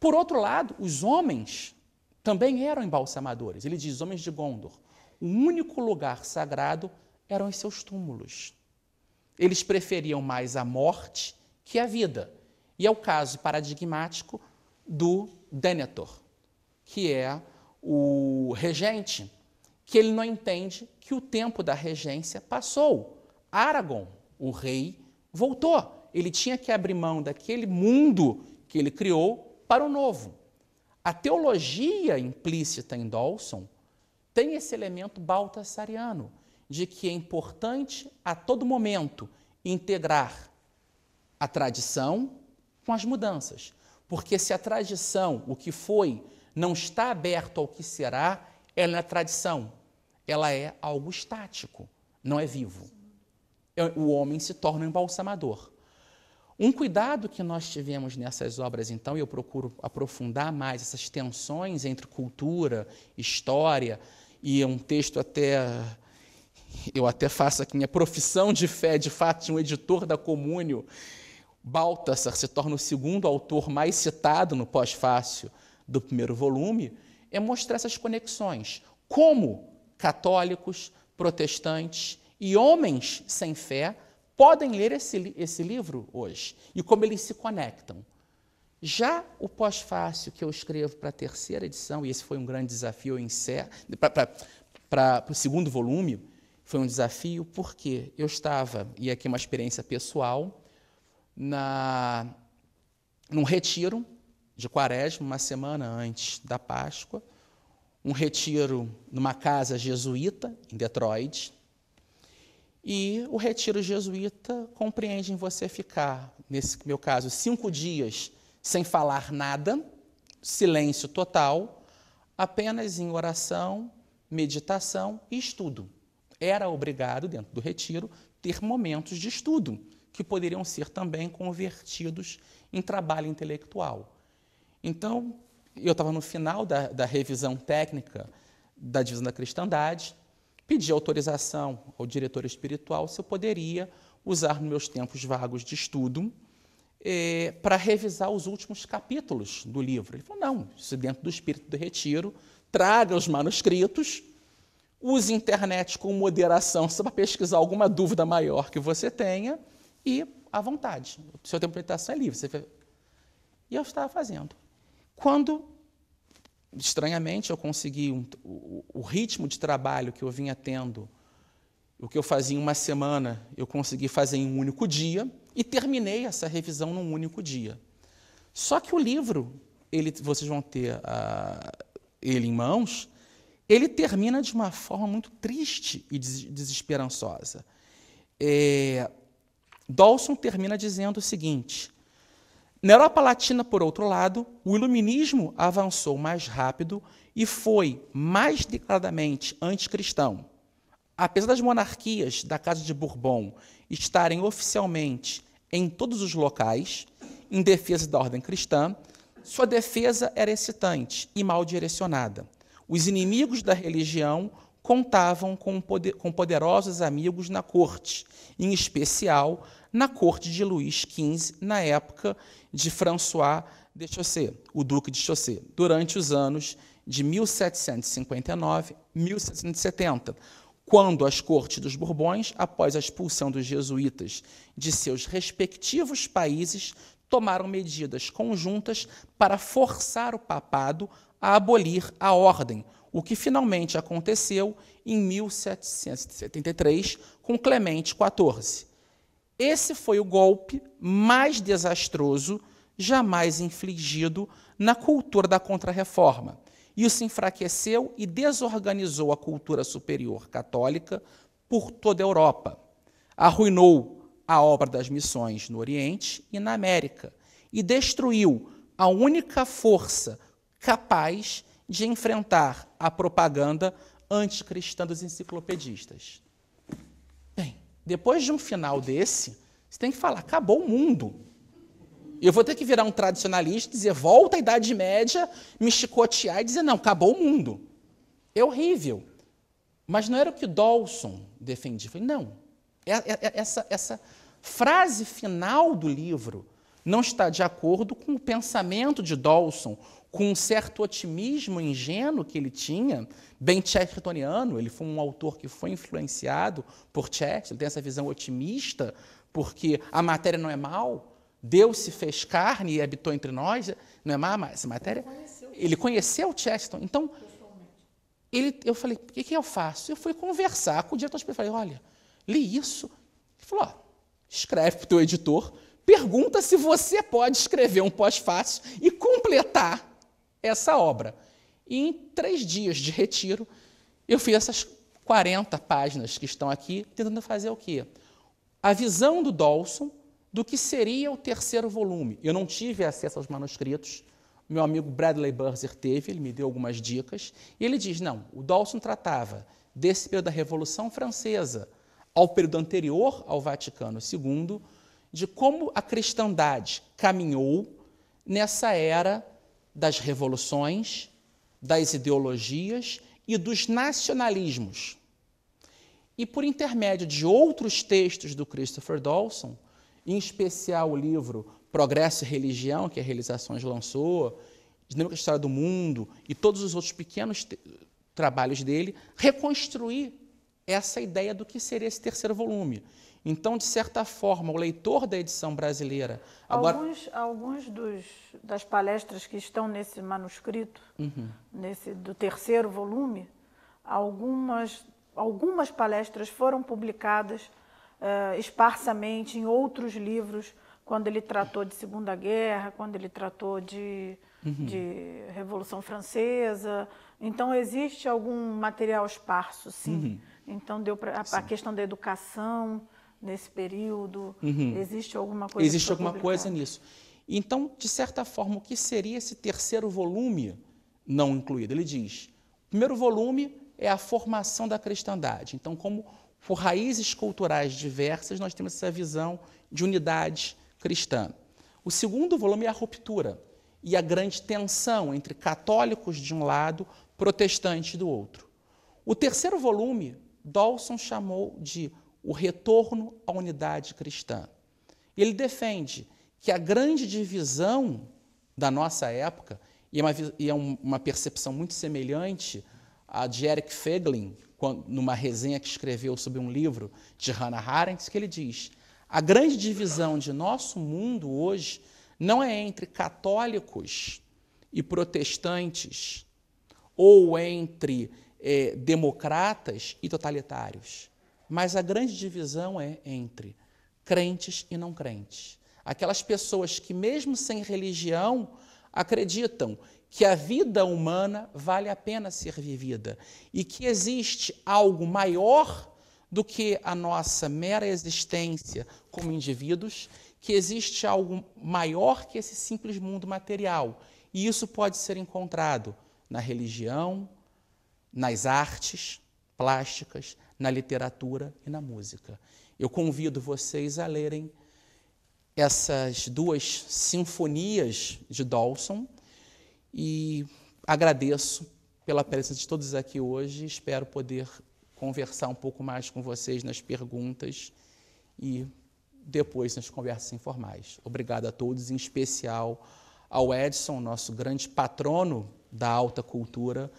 Por outro lado, os homens também eram embalsamadores. Ele diz: homens de Gondor. O único lugar sagrado eram os seus túmulos. Eles preferiam mais a morte que a vida. E é o caso paradigmático do Denethor, que é o regente que ele não entende que o tempo da regência passou. Aragorn, o rei, voltou. Ele tinha que abrir mão daquele mundo que ele criou para o novo. A teologia implícita em Dawson tem esse elemento baltasariano de que é importante a todo momento integrar a tradição com as mudanças. Porque se a tradição, o que foi, não está aberto ao que será, ela é a tradição ela é algo estático, não é vivo. É, o homem se torna um embalsamador. Um cuidado que nós tivemos nessas obras, então, e eu procuro aprofundar mais essas tensões entre cultura, história, e um texto até. Eu até faço aqui minha profissão de fé, de fato, de um editor da Comúnio. Baltasar se torna o segundo autor mais citado no pós-fácil do primeiro volume, é mostrar essas conexões. Como católicos, protestantes e homens sem fé podem ler esse, esse livro hoje e como eles se conectam. Já o pós-fácil que eu escrevo para a terceira edição, e esse foi um grande desafio em para o segundo volume, foi um desafio porque eu estava, e aqui é uma experiência pessoal, na, num retiro de quaresma, uma semana antes da Páscoa, um retiro numa casa jesuíta, em Detroit. E o retiro jesuíta compreende em você ficar, nesse meu caso, cinco dias sem falar nada, silêncio total, apenas em oração, meditação e estudo. Era obrigado, dentro do retiro, ter momentos de estudo, que poderiam ser também convertidos em trabalho intelectual. Então, eu estava no final da, da revisão técnica da divisão da cristandade, pedi autorização ao diretor espiritual se eu poderia usar meus tempos vagos de estudo eh, para revisar os últimos capítulos do livro. Ele falou: não, isso dentro do espírito do retiro, traga os manuscritos, use internet com moderação só para pesquisar alguma dúvida maior que você tenha e à vontade. O seu tempo de meditação é livre. Você... E eu estava fazendo. Quando, estranhamente, eu consegui um, o, o ritmo de trabalho que eu vinha tendo, o que eu fazia em uma semana, eu consegui fazer em um único dia e terminei essa revisão num único dia. Só que o livro, ele, vocês vão ter ah, ele em mãos, ele termina de uma forma muito triste e des desesperançosa. É, Dawson termina dizendo o seguinte: na Europa Latina, por outro lado, o iluminismo avançou mais rápido e foi mais declaradamente anticristão. Apesar das monarquias da Casa de Bourbon estarem oficialmente em todos os locais em defesa da ordem cristã, sua defesa era excitante e mal direcionada. Os inimigos da religião contavam com, poder, com, poderosos amigos na corte, em especial na corte de Luís XV, na época de François de Chaussée, o Duque de Chaussée, durante os anos de 1759 1770, quando as cortes dos Bourbons, após a expulsão dos jesuítas de seus respectivos países, tomaram medidas conjuntas para forçar o papado a abolir a ordem, o que finalmente aconteceu em 1773 com Clemente XIV. Esse foi o golpe mais desastroso jamais infligido na cultura da contrarreforma. Isso enfraqueceu e desorganizou a cultura superior católica por toda a Europa. Arruinou a obra das missões no Oriente e na América e destruiu a única força capaz de enfrentar a propaganda anticristã dos enciclopedistas. Depois de um final desse, você tem que falar: acabou o mundo. Eu vou ter que virar um tradicionalista, dizer volta à Idade Média, me chicotear e dizer: não, acabou o mundo. É horrível. Mas não era o que Dawson defendia. Eu falei, não. É, é, é, essa, essa frase final do livro não está de acordo com o pensamento de Dawson, com um certo otimismo ingênuo que ele tinha, bem chestertoniano, ele foi um autor que foi influenciado por Chester, ele tem essa visão otimista, porque a matéria não é mal, Deus se fez carne e habitou entre nós, não é má essa matéria? Ele conheceu, o conheceu Então, ele, eu falei, o que, que eu faço? Eu fui conversar com o diretor de falei, olha, li isso. Ele falou, escreve para o teu editor, pergunta se você pode escrever um pós-fácil e completar essa obra. E em três dias de retiro, eu fiz essas 40 páginas que estão aqui, tentando fazer o quê? A visão do Dolson do que seria o terceiro volume. Eu não tive acesso aos manuscritos, meu amigo Bradley Burzer teve, ele me deu algumas dicas, e ele diz: não, o Dolson tratava desse período da Revolução Francesa ao período anterior ao Vaticano II, de como a cristandade caminhou nessa era das revoluções, das ideologias e dos nacionalismos. E por intermédio de outros textos do Christopher Dawson, em especial o livro Progresso e Religião, que a Realizações lançou, Dinâmica da História do Mundo e todos os outros pequenos trabalhos dele, reconstruir essa ideia do que seria esse terceiro volume. Então, de certa forma, o leitor da edição brasileira. Agora... Alguns, alguns dos, das palestras que estão nesse manuscrito, uhum. nesse do terceiro volume, algumas, algumas palestras foram publicadas uh, esparsamente em outros livros, quando ele tratou de Segunda Guerra, quando ele tratou de, uhum. de Revolução Francesa. Então, existe algum material esparso, sim. Uhum. Então, deu pra, a, a questão da educação nesse período? Uhum. Existe alguma coisa? Existe alguma coisa nisso. Então, de certa forma, o que seria esse terceiro volume não incluído? Ele diz: o primeiro volume é a formação da cristandade. Então, como por raízes culturais diversas, nós temos essa visão de unidade cristã. O segundo volume é a ruptura e a grande tensão entre católicos de um lado, protestantes do outro. O terceiro volume, Dawson chamou de o retorno à unidade cristã. Ele defende que a grande divisão da nossa época, e é uma, é percepção muito semelhante a de Eric Feglin, numa resenha que escreveu sobre um livro de Hannah Arendt, que ele diz: a grande divisão de nosso mundo hoje não é entre católicos e protestantes, ou entre eh, democratas e totalitários. Mas a grande divisão é entre crentes e não crentes. Aquelas pessoas que, mesmo sem religião, acreditam que a vida humana vale a pena ser vivida e que existe algo maior do que a nossa mera existência como indivíduos, que existe algo maior que esse simples mundo material. E isso pode ser encontrado na religião, nas artes plásticas, na literatura e na música. Eu convido vocês a lerem essas duas sinfonias de Dawson e agradeço pela presença de todos aqui hoje. Espero poder conversar um pouco mais com vocês nas perguntas e depois nas conversas informais. Obrigado a todos, em especial ao Edson, nosso grande patrono da alta cultura,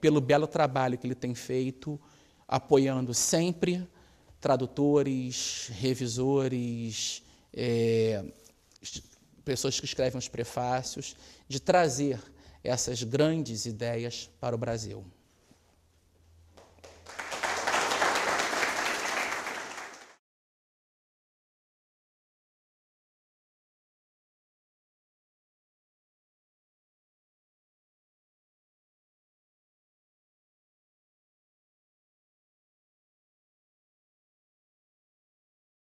pelo belo trabalho que ele tem feito apoiando sempre tradutores, revisores, é, pessoas que escrevem os prefácios, de trazer essas grandes ideias para o Brasil.